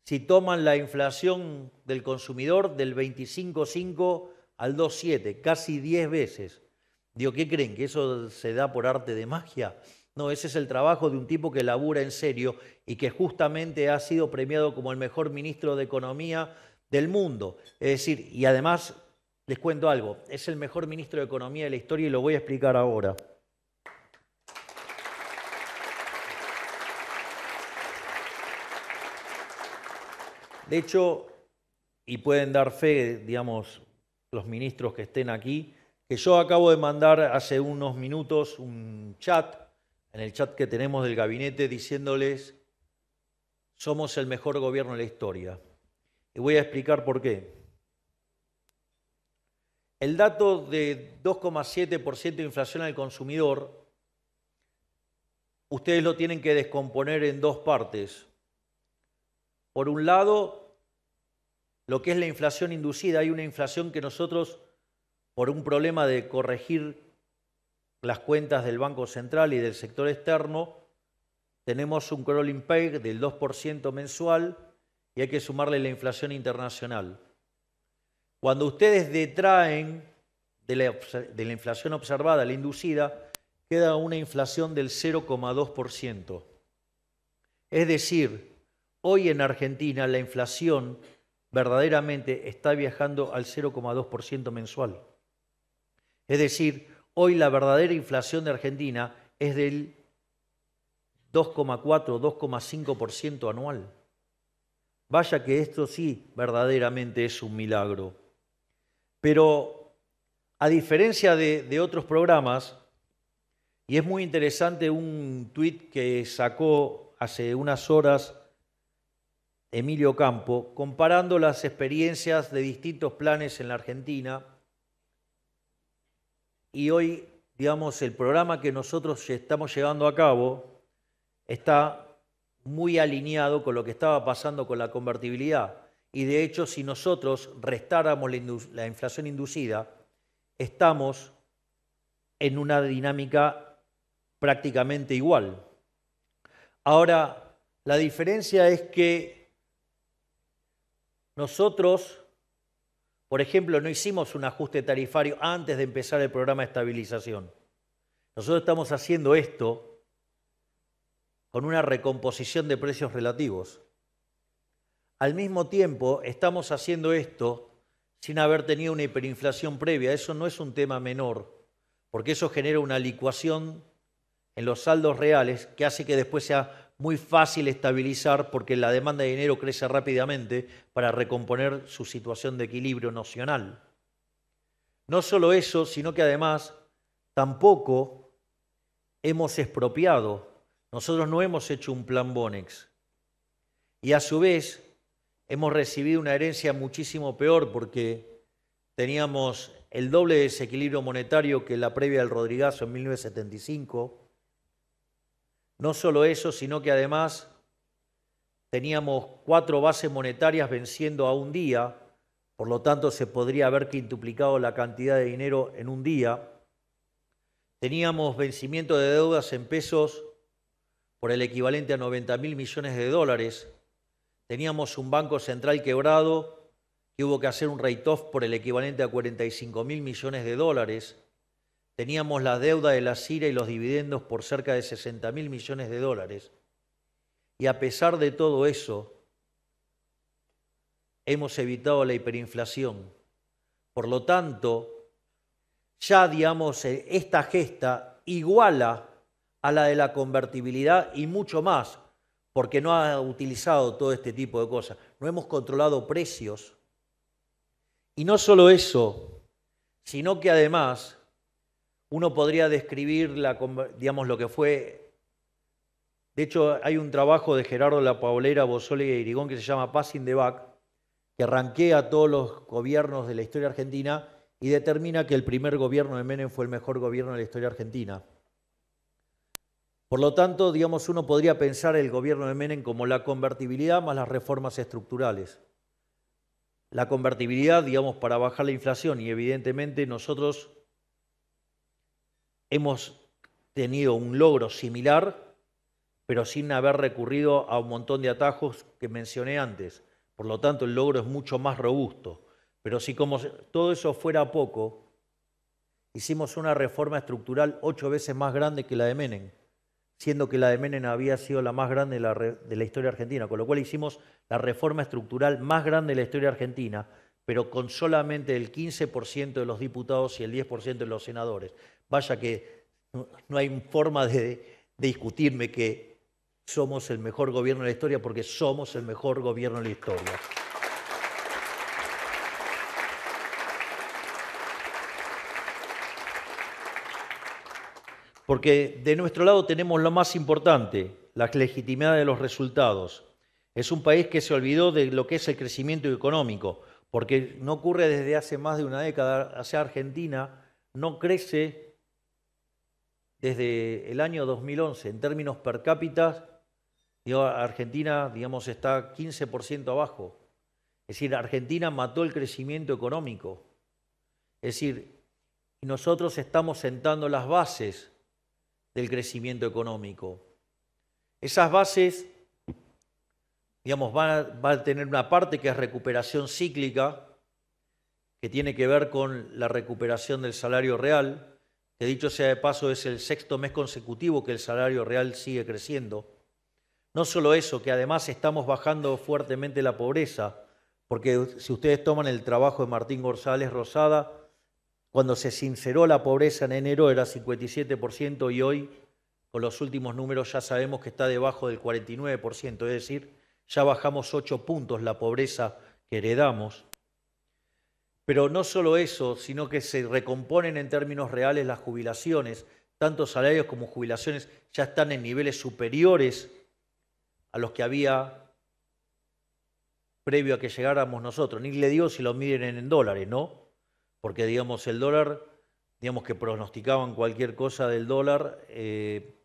Si toman la inflación del consumidor del 25,5 al 2,7, casi 10 veces. Digo, ¿qué creen? ¿Que eso se da por arte de magia? No, ese es el trabajo de un tipo que labura en serio y que justamente ha sido premiado como el mejor ministro de Economía del mundo. Es decir, y además les cuento algo, es el mejor ministro de Economía de la historia y lo voy a explicar ahora. De hecho, y pueden dar fe, digamos, los ministros que estén aquí, que yo acabo de mandar hace unos minutos un chat, en el chat que tenemos del gabinete, diciéndoles, somos el mejor gobierno de la historia. Y voy a explicar por qué. El dato de 2,7% de inflación al consumidor, ustedes lo tienen que descomponer en dos partes. Por un lado, lo que es la inflación inducida, hay una inflación que nosotros, por un problema de corregir las cuentas del Banco Central y del sector externo, tenemos un crawling peg del 2% mensual y hay que sumarle la inflación internacional. Cuando ustedes detraen de la, inflación observada, la inducida, queda una inflación del 0,2%. Es decir, hoy en Argentina la inflación verdaderamente está viajando al 0,2% mensual. Es decir, hoy la verdadera inflación de Argentina es del 2,4 2,5% anual. Vaya que esto sí verdaderamente es un milagro. Pero a diferencia de, otros programas, y es muy interesante un tuit que sacó hace unas horas Emilio Campo, comparando las experiencias de distintos planes en la Argentina. Y hoy, digamos, el programa que nosotros estamos llevando a cabo está muy alineado con lo que estaba pasando con la convertibilidad. Y de hecho, si nosotros restáramos la, inflación inducida, estamos en una dinámica prácticamente igual. Ahora, la diferencia es que nosotros, por ejemplo, no hicimos un ajuste tarifario antes de empezar el programa de estabilización. Nosotros estamos haciendo esto con una recomposición de precios relativos al mismo tiempo estamos haciendo esto sin haber tenido una hiperinflación previa. Eso no es un tema menor, porque eso genera una licuación en los saldos reales que hace que después sea muy fácil estabilizar porque la demanda de dinero crece rápidamente para recomponer su situación de equilibrio nocional. No solo eso, sino que además tampoco hemos expropiado. Nosotros no hemos hecho un plan Bonex. Y a su vez, hemos recibido una herencia muchísimo peor porque teníamos el doble desequilibrio monetario que la previa del Rodrigazo en 1975. No solo eso, sino que además teníamos cuatro bases monetarias venciendo a un día, por lo tanto se podría haber quintuplicado la cantidad de dinero en un día. Teníamos vencimiento de deudas en pesos por el equivalente a 90 mil millones de dólares, Teníamos un banco central quebrado, que hubo que hacer un write-off por el equivalente a 45 mil millones de dólares. Teníamos la deuda de la CIRA y los dividendos por cerca de 60 mil millones de dólares. Y a pesar de todo eso, hemos evitado la hiperinflación. Por lo tanto, ya digamos, eh, esta gesta iguala a la de la convertibilidad y mucho más, porque no ha utilizado todo este tipo de cosas. No hemos controlado precios. Y no solo eso, sino que además uno podría describir la, digamos, lo que fue. De hecho, hay un trabajo de Gerardo La Paulera, Bosole y Irigón que se llama Passing the Back, que ranquea todos los gobiernos de la historia argentina y determina que el primer gobierno de Menem fue el mejor gobierno de la historia argentina. Por lo tanto, digamos, uno podría pensar el gobierno de Menem como la convertibilidad más las reformas estructurales. La convertibilidad, digamos, para bajar la inflación y evidentemente nosotros hemos tenido un logro similar, pero sin haber recurrido a un montón de atajos que mencioné antes. Por lo tanto, el logro es mucho más robusto. Pero si como todo eso fuera poco, hicimos una reforma estructural ocho veces más grande que la de Menem siendo que la de Menem había sido la más grande de la, historia argentina, con lo cual hicimos la reforma estructural más grande de la historia argentina, pero con solamente el 15% de los diputados y el 10% de los senadores. Vaya que no hay forma de discutirme que somos el mejor gobierno de la historia porque somos el mejor gobierno de la historia. Porque de nuestro lado tenemos lo más importante, la legitimidad de los resultados. Es un país que se olvidó de lo que es el crecimiento económico, porque no ocurre desde hace más de una década. sea, Argentina no crece desde el año 2011 en términos per cápita. Argentina, digamos, está 15% abajo. Es decir, Argentina mató el crecimiento económico. Es decir, nosotros estamos sentando las bases del crecimiento económico. Esas bases, digamos, van a, a tener una parte que es recuperación cíclica, que tiene que ver con la recuperación del salario real, que dicho sea de paso es el sexto mes consecutivo que el salario real sigue creciendo. No solo eso, que además estamos bajando fuertemente la pobreza, porque si ustedes toman el trabajo de Martín González Rosada, cuando se sinceró la pobreza en enero era 57% y hoy, con los últimos números, ya sabemos que está debajo del 49%, es decir, ya bajamos 8 puntos la pobreza que heredamos. Pero no solo eso, sino que se recomponen en términos reales las jubilaciones, tanto salarios como jubilaciones ya están en niveles superiores a los que había previo a que llegáramos nosotros. Ni le digo si lo miren en dólares, ¿no? porque digamos el dólar, digamos que pronosticaban cualquier cosa del dólar, eh,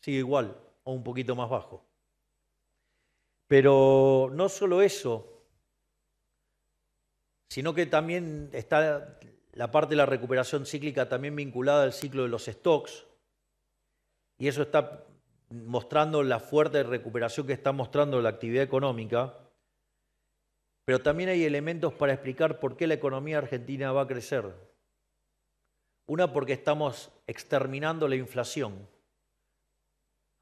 sigue igual o un poquito más bajo. Pero no solo eso, sino que también está la parte de la recuperación cíclica también vinculada al ciclo de los stocks, y eso está mostrando la fuerte recuperación que está mostrando la actividad económica. Pero también hay elementos para explicar por qué la economía argentina va a crecer. Una, porque estamos exterminando la inflación.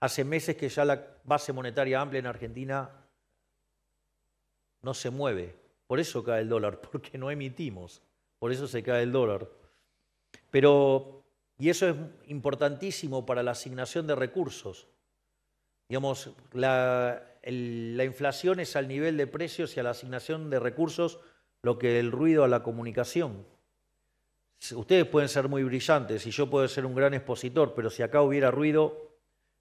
Hace meses que ya la base monetaria amplia en Argentina no se mueve. Por eso cae el dólar, porque no emitimos. Por eso se cae el dólar. Pero, y eso es importantísimo para la asignación de recursos. Digamos, la, la inflación es al nivel de precios y a la asignación de recursos lo que el ruido a la comunicación. Ustedes pueden ser muy brillantes y yo puedo ser un gran expositor, pero si acá hubiera ruido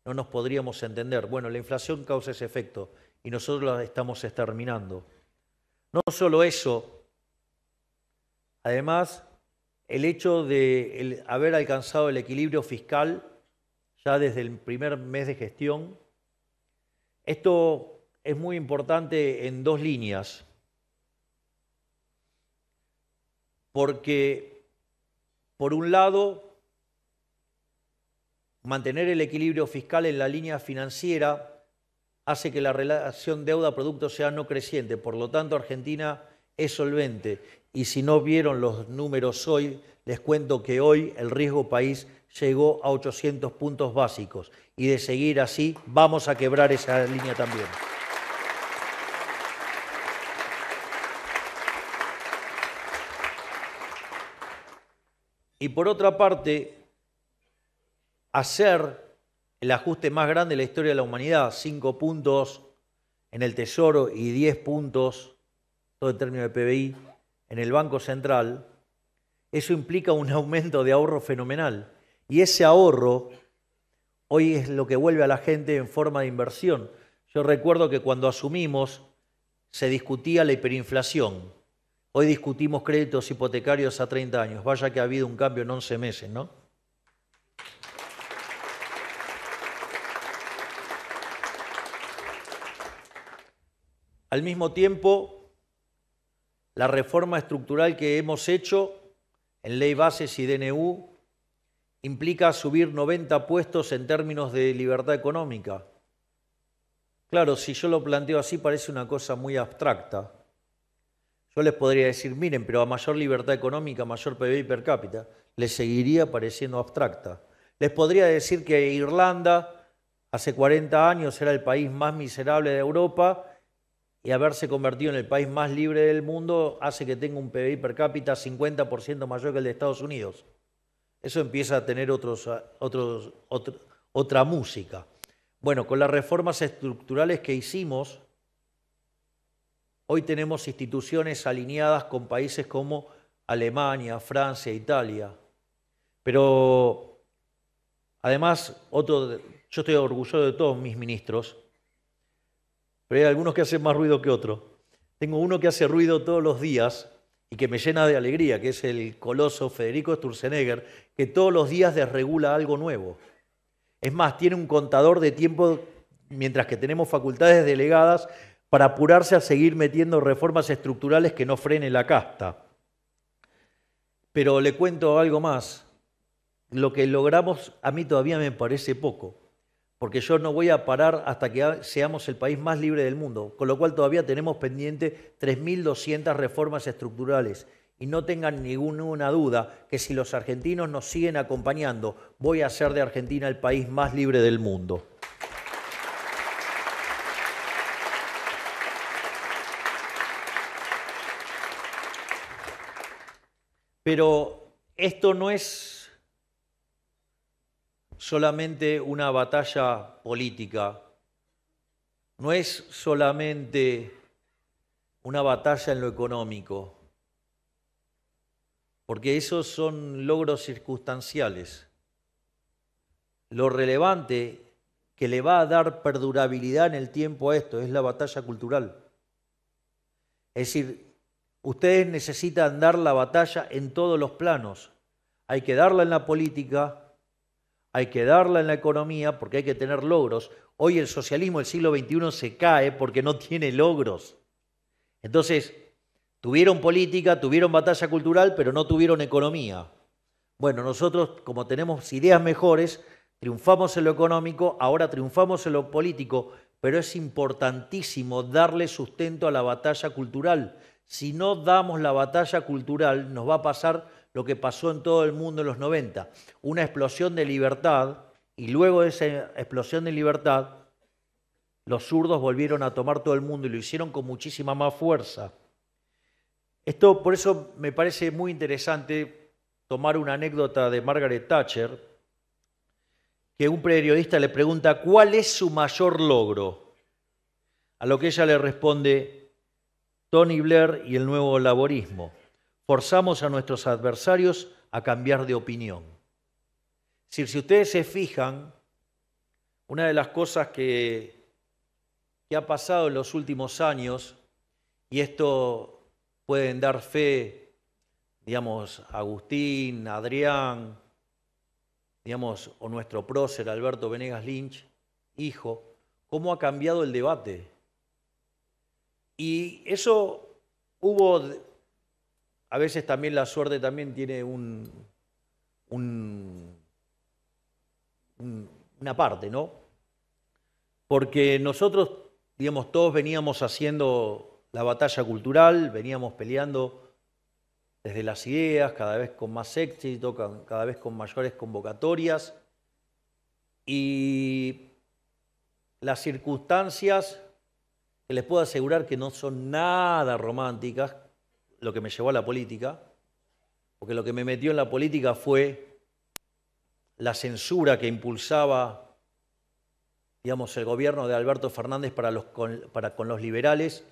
no nos podríamos entender. Bueno, la inflación causa ese efecto y nosotros la estamos exterminando. No solo eso, además el hecho de haber alcanzado el equilibrio fiscal ya desde el primer mes de gestión esto es muy importante en dos líneas, porque por un lado, mantener el equilibrio fiscal en la línea financiera hace que la relación deuda-producto sea no creciente, por lo tanto Argentina es solvente y si no vieron los números hoy, les cuento que hoy el riesgo país llegó a 800 puntos básicos y de seguir así vamos a quebrar esa línea también. Y por otra parte, hacer el ajuste más grande de la historia de la humanidad, 5 puntos en el Tesoro y 10 puntos, todo en términos de PBI, en el Banco Central, eso implica un aumento de ahorro fenomenal. Y ese ahorro hoy es lo que vuelve a la gente en forma de inversión. Yo recuerdo que cuando asumimos se discutía la hiperinflación. Hoy discutimos créditos hipotecarios a 30 años. Vaya que ha habido un cambio en 11 meses, ¿no? Al mismo tiempo, la reforma estructural que hemos hecho en ley bases y DNU implica subir 90 puestos en términos de libertad económica. Claro, si yo lo planteo así parece una cosa muy abstracta. Yo les podría decir, miren, pero a mayor libertad económica, mayor PBI per cápita, les seguiría pareciendo abstracta. Les podría decir que Irlanda hace 40 años era el país más miserable de Europa y haberse convertido en el país más libre del mundo hace que tenga un PBI per cápita 50% mayor que el de Estados Unidos eso empieza a tener otros, ah, otros, otra música. Bueno, con las reformas estructurales que hicimos, hoy tenemos instituciones alineadas con países como Alemania, Francia, Italia. Pero además, otro, yo estoy orgulloso de todos mis ministros, pero hay algunos que hacen más ruido que otros. Tengo uno que hace ruido todos los días, y que me llena de alegría, que es el coloso Federico Sturzenegger, que todos los días desregula algo nuevo. Es más, tiene un contador de tiempo, mientras que tenemos facultades delegadas, para apurarse a seguir metiendo reformas estructurales que no frenen la casta. Pero le cuento algo más. Lo que logramos a mí todavía me parece poco porque yo no voy a parar hasta que seamos el país más libre del mundo, con lo cual todavía tenemos pendiente 3.200 reformas estructurales. Y no tengan ninguna duda que si los argentinos nos siguen acompañando, voy a hacer de Argentina el país más libre del mundo. Pero esto no es solamente una batalla política, no es solamente una batalla en lo económico, porque esos son logros circunstanciales. Lo relevante que le va a dar perdurabilidad en el tiempo a esto es la batalla cultural. Es decir, ustedes necesitan dar la batalla en todos los planos. Hay que darla en la política, hay que darla en la economía porque hay que tener logros. Hoy el socialismo del siglo XXI se cae porque no tiene logros. Entonces, tuvieron política, tuvieron batalla cultural, pero no tuvieron economía. Bueno, nosotros, como tenemos ideas mejores, triunfamos en lo económico, ahora triunfamos en lo político, pero es importantísimo darle sustento a la batalla cultural. Si no damos la batalla cultural, nos va a pasar lo que pasó en todo el mundo en los 90, una explosión de libertad, y luego de esa explosión de libertad, los zurdos volvieron a tomar todo el mundo y lo hicieron con muchísima más fuerza. Esto, por eso me parece muy interesante tomar una anécdota de Margaret Thatcher, que un periodista le pregunta, ¿cuál es su mayor logro? A lo que ella le responde, Tony Blair y el nuevo laborismo forzamos a nuestros adversarios a cambiar de opinión. Si, ustedes se fijan, una de las cosas que, que ha pasado en los últimos años, y esto pueden dar fe, digamos, Agustín, Adrián, digamos, o nuestro prócer Alberto Venegas Lynch, hijo, cómo ha cambiado el debate. Y eso hubo a veces también la suerte también tiene un, una parte, ¿no? Porque nosotros, digamos, todos veníamos haciendo la batalla cultural, veníamos peleando desde las ideas, cada vez con más éxito, cada vez con mayores convocatorias. Y las circunstancias, que les puedo asegurar que no son nada románticas, lo que me llevó a la política, porque lo que me metió en la política fue la censura que impulsaba, digamos, el gobierno de Alberto Fernández para, con, con los liberales,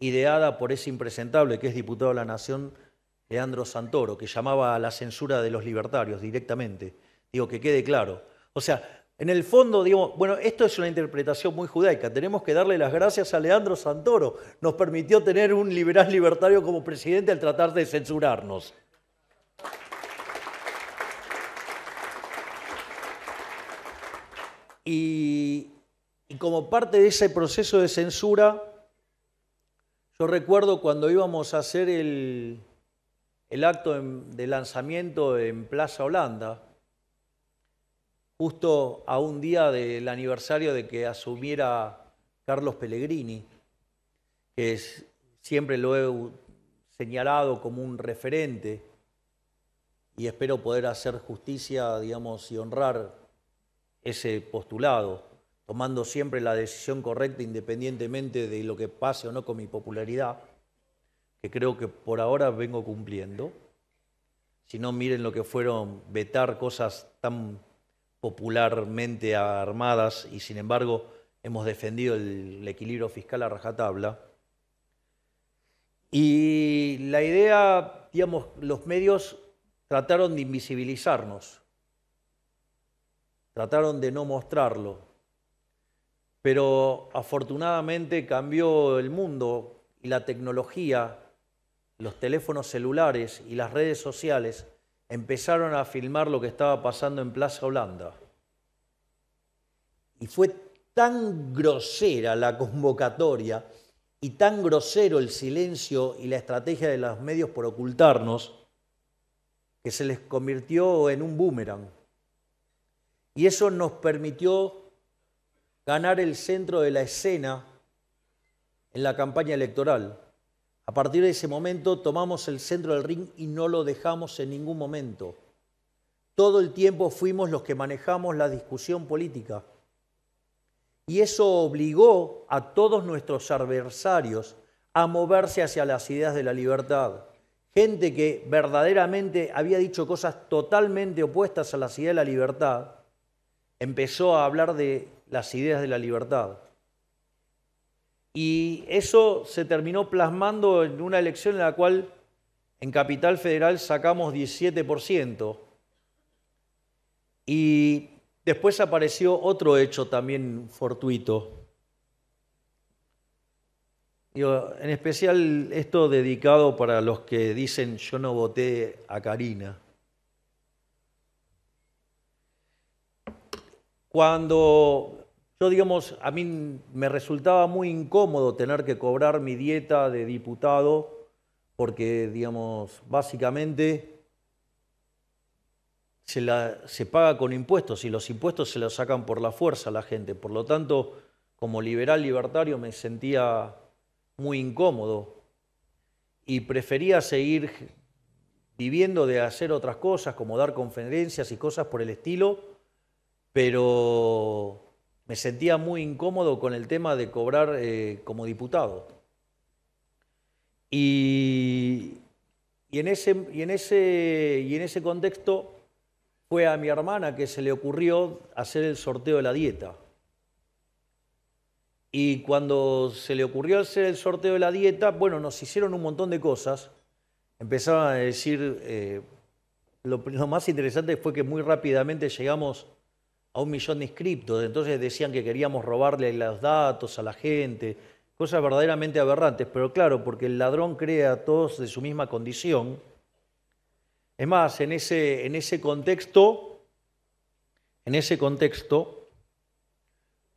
ideada por ese impresentable que es diputado de la Nación, Leandro Santoro, que llamaba a la censura de los libertarios directamente. Digo, que quede claro. O sea, en el fondo, digo, bueno, esto es una interpretación muy judaica. Tenemos que darle las gracias a Leandro Santoro. Nos permitió tener un liberal libertario como presidente al tratar de censurarnos. Y, como parte de ese proceso de censura, yo recuerdo cuando íbamos a hacer el, el acto de lanzamiento en Plaza Holanda, justo a un día del aniversario de que asumiera Carlos Pellegrini, que es, siempre lo he señalado como un referente y espero poder hacer justicia, digamos, y honrar ese postulado, tomando siempre la decisión correcta independientemente de lo que pase o no con mi popularidad, que creo que por ahora vengo cumpliendo. Si no, miren lo que fueron vetar cosas tan popularmente armadas y sin embargo hemos defendido el, equilibrio fiscal a rajatabla. Y la idea, digamos, los medios trataron de invisibilizarnos, trataron de no mostrarlo, pero afortunadamente cambió el mundo y la tecnología, los teléfonos celulares y las redes sociales empezaron a filmar lo que estaba pasando en Plaza Holanda. Y fue tan grosera la convocatoria y tan grosero el silencio y la estrategia de los medios por ocultarnos que se les convirtió en un boomerang. Y eso nos permitió ganar el centro de la escena en la campaña electoral. A partir de ese momento tomamos el centro del ring y no lo dejamos en ningún momento. Todo el tiempo fuimos los que manejamos la discusión política. Y eso obligó a todos nuestros adversarios a moverse hacia las ideas de la libertad. Gente que verdaderamente había dicho cosas totalmente opuestas a las ideas de la libertad, empezó a hablar de las ideas de la libertad. Y eso se terminó plasmando en una elección en la cual en Capital Federal sacamos 17%. Y después apareció otro hecho también fortuito. en especial esto dedicado para los que dicen yo no voté a Karina. Cuando digamos, a mí me resultaba muy incómodo tener que cobrar mi dieta de diputado, porque, digamos, básicamente se, se paga con impuestos y los impuestos se los sacan por la fuerza a la gente. Por lo tanto, como liberal libertario me sentía muy incómodo y prefería seguir viviendo de hacer otras cosas, como dar conferencias y cosas por el estilo, pero me sentía muy incómodo con el tema de cobrar eh, como diputado. Y, en ese, en ese, y en ese contexto fue a mi hermana que se le ocurrió hacer el sorteo de la dieta. Y cuando se le ocurrió hacer el sorteo de la dieta, bueno, nos hicieron un montón de cosas. Empezaba a decir, eh, lo, más interesante fue que muy rápidamente llegamos a un millón de inscriptos. Entonces decían que queríamos robarle los datos a la gente, cosas verdaderamente aberrantes. Pero claro, porque el ladrón crea a todos de su misma condición. Es más, en ese, en ese contexto, en ese contexto,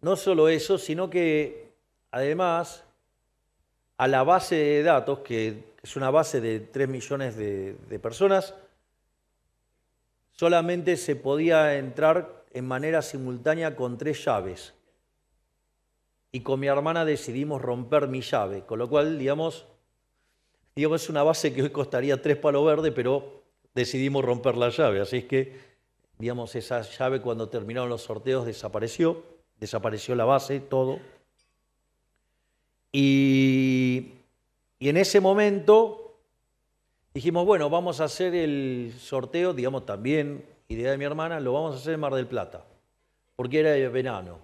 no solo eso, sino que además a la base de datos, que es una base de 3 millones de personas, solamente se podía entrar en manera simultánea con tres llaves. Y con mi hermana decidimos romper mi llave, con lo cual, digamos, digamos es una base que hoy costaría tres palos verdes, pero decidimos romper la llave. Así es que, digamos, esa llave cuando terminaron los sorteos desapareció, desapareció la base, todo. Y, y en ese momento dijimos, bueno, vamos a hacer el sorteo, digamos, también idea de mi hermana, lo vamos a hacer en Mar del Plata, porque era de verano.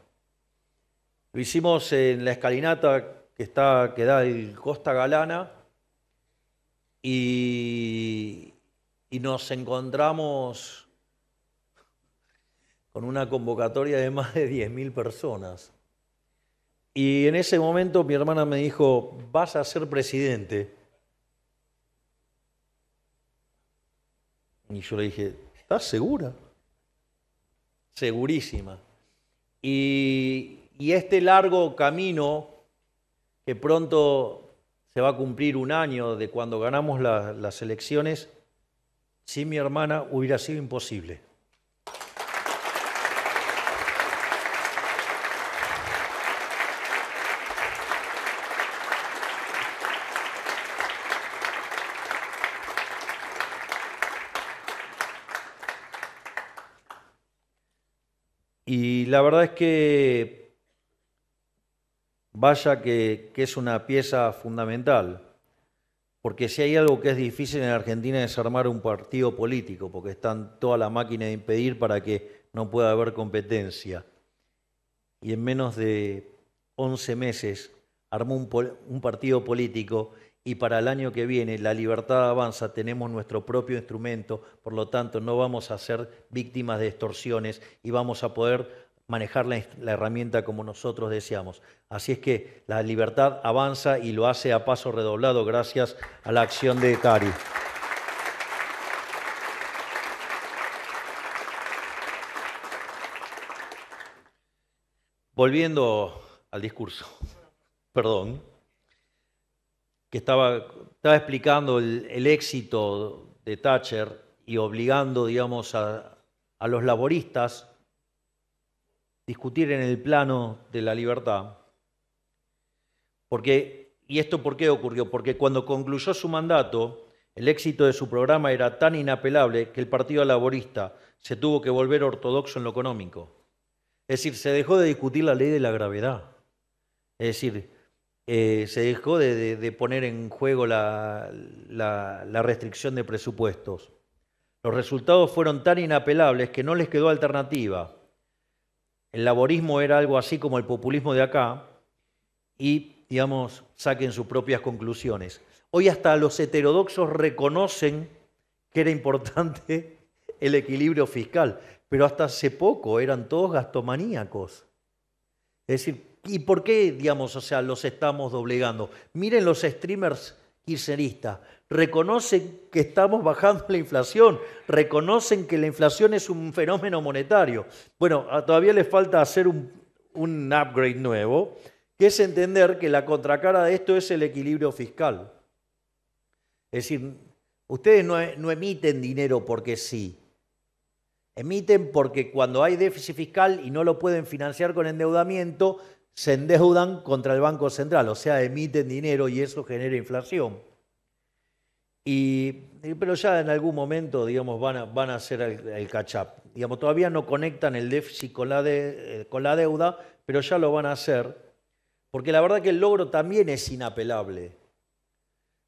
Lo hicimos en la escalinata que, está, que da el Costa Galana y, y nos encontramos con una convocatoria de más de 10.000 personas. Y en ese momento mi hermana me dijo, vas a ser presidente. Y yo le dije, ¿Estás segura? Segurísima. Y, este largo camino, que pronto se va a cumplir un año de cuando ganamos las elecciones, sin mi hermana hubiera sido imposible. la verdad es que vaya que, es una pieza fundamental, porque si hay algo que es difícil en Argentina es armar un partido político, porque están toda la máquina de impedir para que no pueda haber competencia. Y en menos de 11 meses armó un, un partido político y para el año que viene la libertad avanza, tenemos nuestro propio instrumento, por lo tanto no vamos a ser víctimas de extorsiones y vamos a poder manejar la, herramienta como nosotros deseamos. Así es que la libertad avanza y lo hace a paso redoblado gracias a la acción de Tari. Volviendo al discurso, perdón, que estaba, explicando el, éxito de Thatcher y obligando, digamos, a los laboristas discutir en el plano de la libertad. Porque, ¿Y esto por qué ocurrió? Porque cuando concluyó su mandato, el éxito de su programa era tan inapelable que el Partido Laborista se tuvo que volver ortodoxo en lo económico. Es decir, se dejó de discutir la ley de la gravedad. Es decir, eh, se dejó de, poner en juego la, la restricción de presupuestos. Los resultados fueron tan inapelables que no les quedó alternativa el laborismo era algo así como el populismo de acá y, digamos, saquen sus propias conclusiones. Hoy hasta los heterodoxos reconocen que era importante el equilibrio fiscal, pero hasta hace poco eran todos gastomaníacos. Es decir, ¿y por qué, digamos, o sea, los estamos doblegando? Miren los streamers kirchneristas, reconocen que estamos bajando la inflación, reconocen que la inflación es un fenómeno monetario. Bueno, todavía les falta hacer un, upgrade nuevo, que es entender que la contracara de esto es el equilibrio fiscal. Es decir, ustedes no, no emiten dinero porque sí. Emiten porque cuando hay déficit fiscal y no lo pueden financiar con endeudamiento, se endeudan contra el Banco Central, o sea, emiten dinero y eso genera inflación. Y, pero ya en algún momento, digamos, van a, van a hacer el, catch-up. Digamos, todavía no conectan el déficit eh, con la, deuda, pero ya lo van a hacer. Porque la verdad que el logro también es inapelable.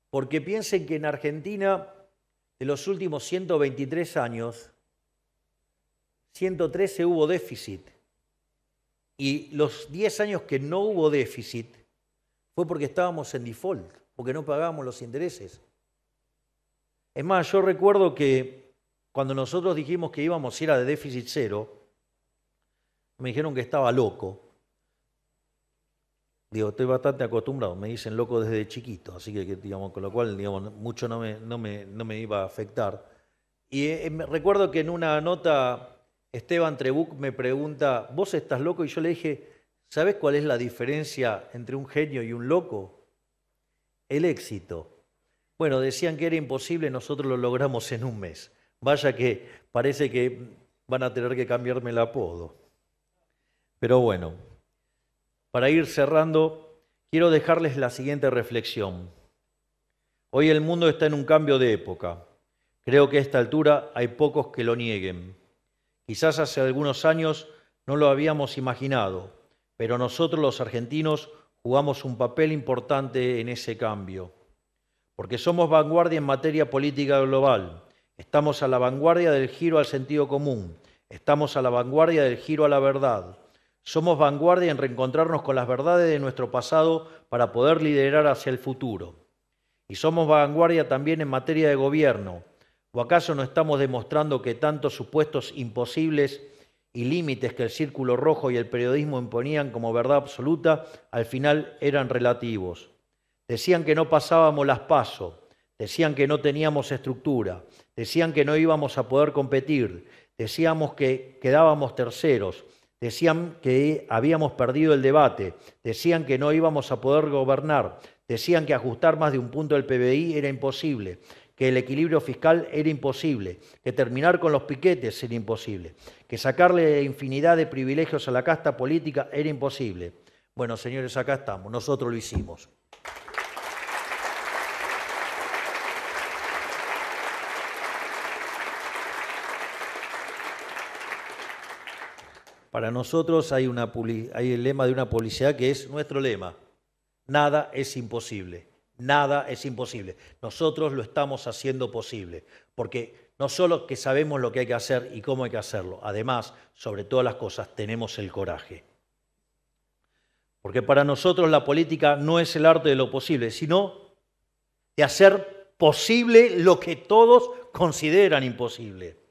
Porque piensen que en Argentina, de los últimos 123 años, 113 hubo déficit. Y los 10 años que no hubo déficit fue porque estábamos en default, porque no pagábamos los intereses. Es más, yo recuerdo que cuando nosotros dijimos que íbamos a ir a de déficit cero, me dijeron que estaba loco. Digo, estoy bastante acostumbrado, me dicen loco desde chiquito, así que, digamos, con lo cual, mucho no me, no me, no me iba a afectar. Y eh, eh, recuerdo que en una nota Esteban Trebuc me pregunta, ¿vos estás loco? Y yo le dije, ¿sabes cuál es la diferencia entre un genio y un loco? El éxito. Bueno, decían que era imposible, nosotros lo logramos en un mes. Vaya que parece que van a tener que cambiarme el apodo. Pero bueno, para ir cerrando, quiero dejarles la siguiente reflexión. Hoy el mundo está en un cambio de época. Creo que a esta altura hay pocos que lo nieguen. Quizás hace algunos años no lo habíamos imaginado, pero nosotros los argentinos jugamos un papel importante en ese cambio porque somos vanguardia en materia política global, estamos a la vanguardia del giro al sentido común, estamos a la vanguardia del giro a la verdad, somos vanguardia en reencontrarnos con las verdades de nuestro pasado para poder liderar hacia el futuro. Y somos vanguardia también en materia de gobierno. ¿O acaso no estamos demostrando que tantos supuestos imposibles y límites que el círculo rojo y el periodismo imponían como verdad absoluta al final eran relativos? Decían que no pasábamos las pasos, decían que no teníamos estructura, decían que no íbamos a poder competir, decíamos que quedábamos terceros, decían que habíamos perdido el debate, decían que no íbamos a poder gobernar, decían que ajustar más de un punto del PBI era imposible, que el equilibrio fiscal era imposible, que terminar con los piquetes era imposible, que sacarle infinidad de privilegios a la casta política era imposible. Bueno, señores, acá estamos, nosotros lo hicimos. Para nosotros hay, una, hay el lema de una publicidad que es nuestro lema. Nada es imposible. Nada es imposible. Nosotros lo estamos haciendo posible. Porque no solo que sabemos lo que hay que hacer y cómo hay que hacerlo, además, sobre todas las cosas, tenemos el coraje. Porque para nosotros la política no es el arte de lo posible, sino de hacer posible lo que todos consideran imposible.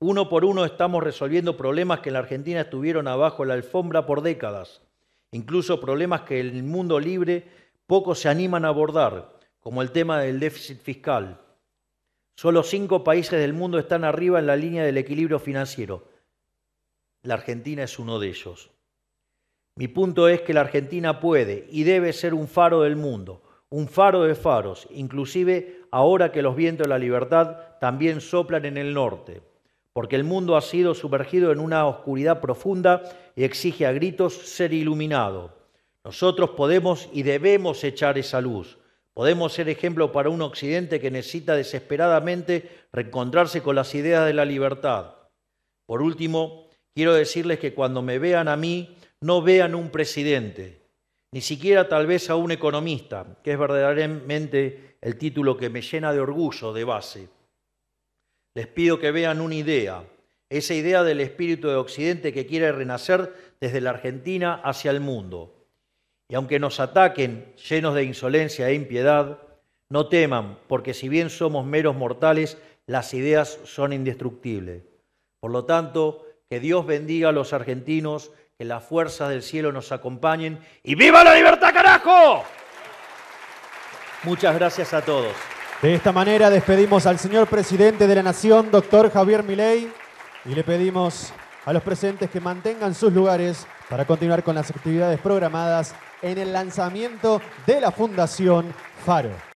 Uno por uno estamos resolviendo problemas que en la Argentina estuvieron abajo la alfombra por décadas, incluso problemas que en el mundo libre pocos se animan a abordar, como el tema del déficit fiscal. Solo cinco países del mundo están arriba en la línea del equilibrio financiero. La Argentina es uno de ellos. Mi punto es que la Argentina puede y debe ser un faro del mundo, un faro de faros, inclusive ahora que los vientos de la libertad también soplan en el norte porque el mundo ha sido sumergido en una oscuridad profunda y exige a gritos ser iluminado. Nosotros podemos y debemos echar esa luz. Podemos ser ejemplo para un Occidente que necesita desesperadamente reencontrarse con las ideas de la libertad. Por último, quiero decirles que cuando me vean a mí, no vean un presidente, ni siquiera tal vez a un economista, que es verdaderamente el título que me llena de orgullo de base les pido que vean una idea, esa idea del espíritu de Occidente que quiere renacer desde la Argentina hacia el mundo. Y aunque nos ataquen llenos de insolencia e impiedad, no teman, porque si bien somos meros mortales, las ideas son indestructibles. Por lo tanto, que Dios bendiga a los argentinos, que las fuerzas del cielo nos acompañen y viva la libertad, carajo. Muchas gracias a todos. De esta manera despedimos al señor presidente de la Nación, doctor Javier Milei, y le pedimos a los presentes que mantengan sus lugares para continuar con las actividades programadas en el lanzamiento de la Fundación Faro.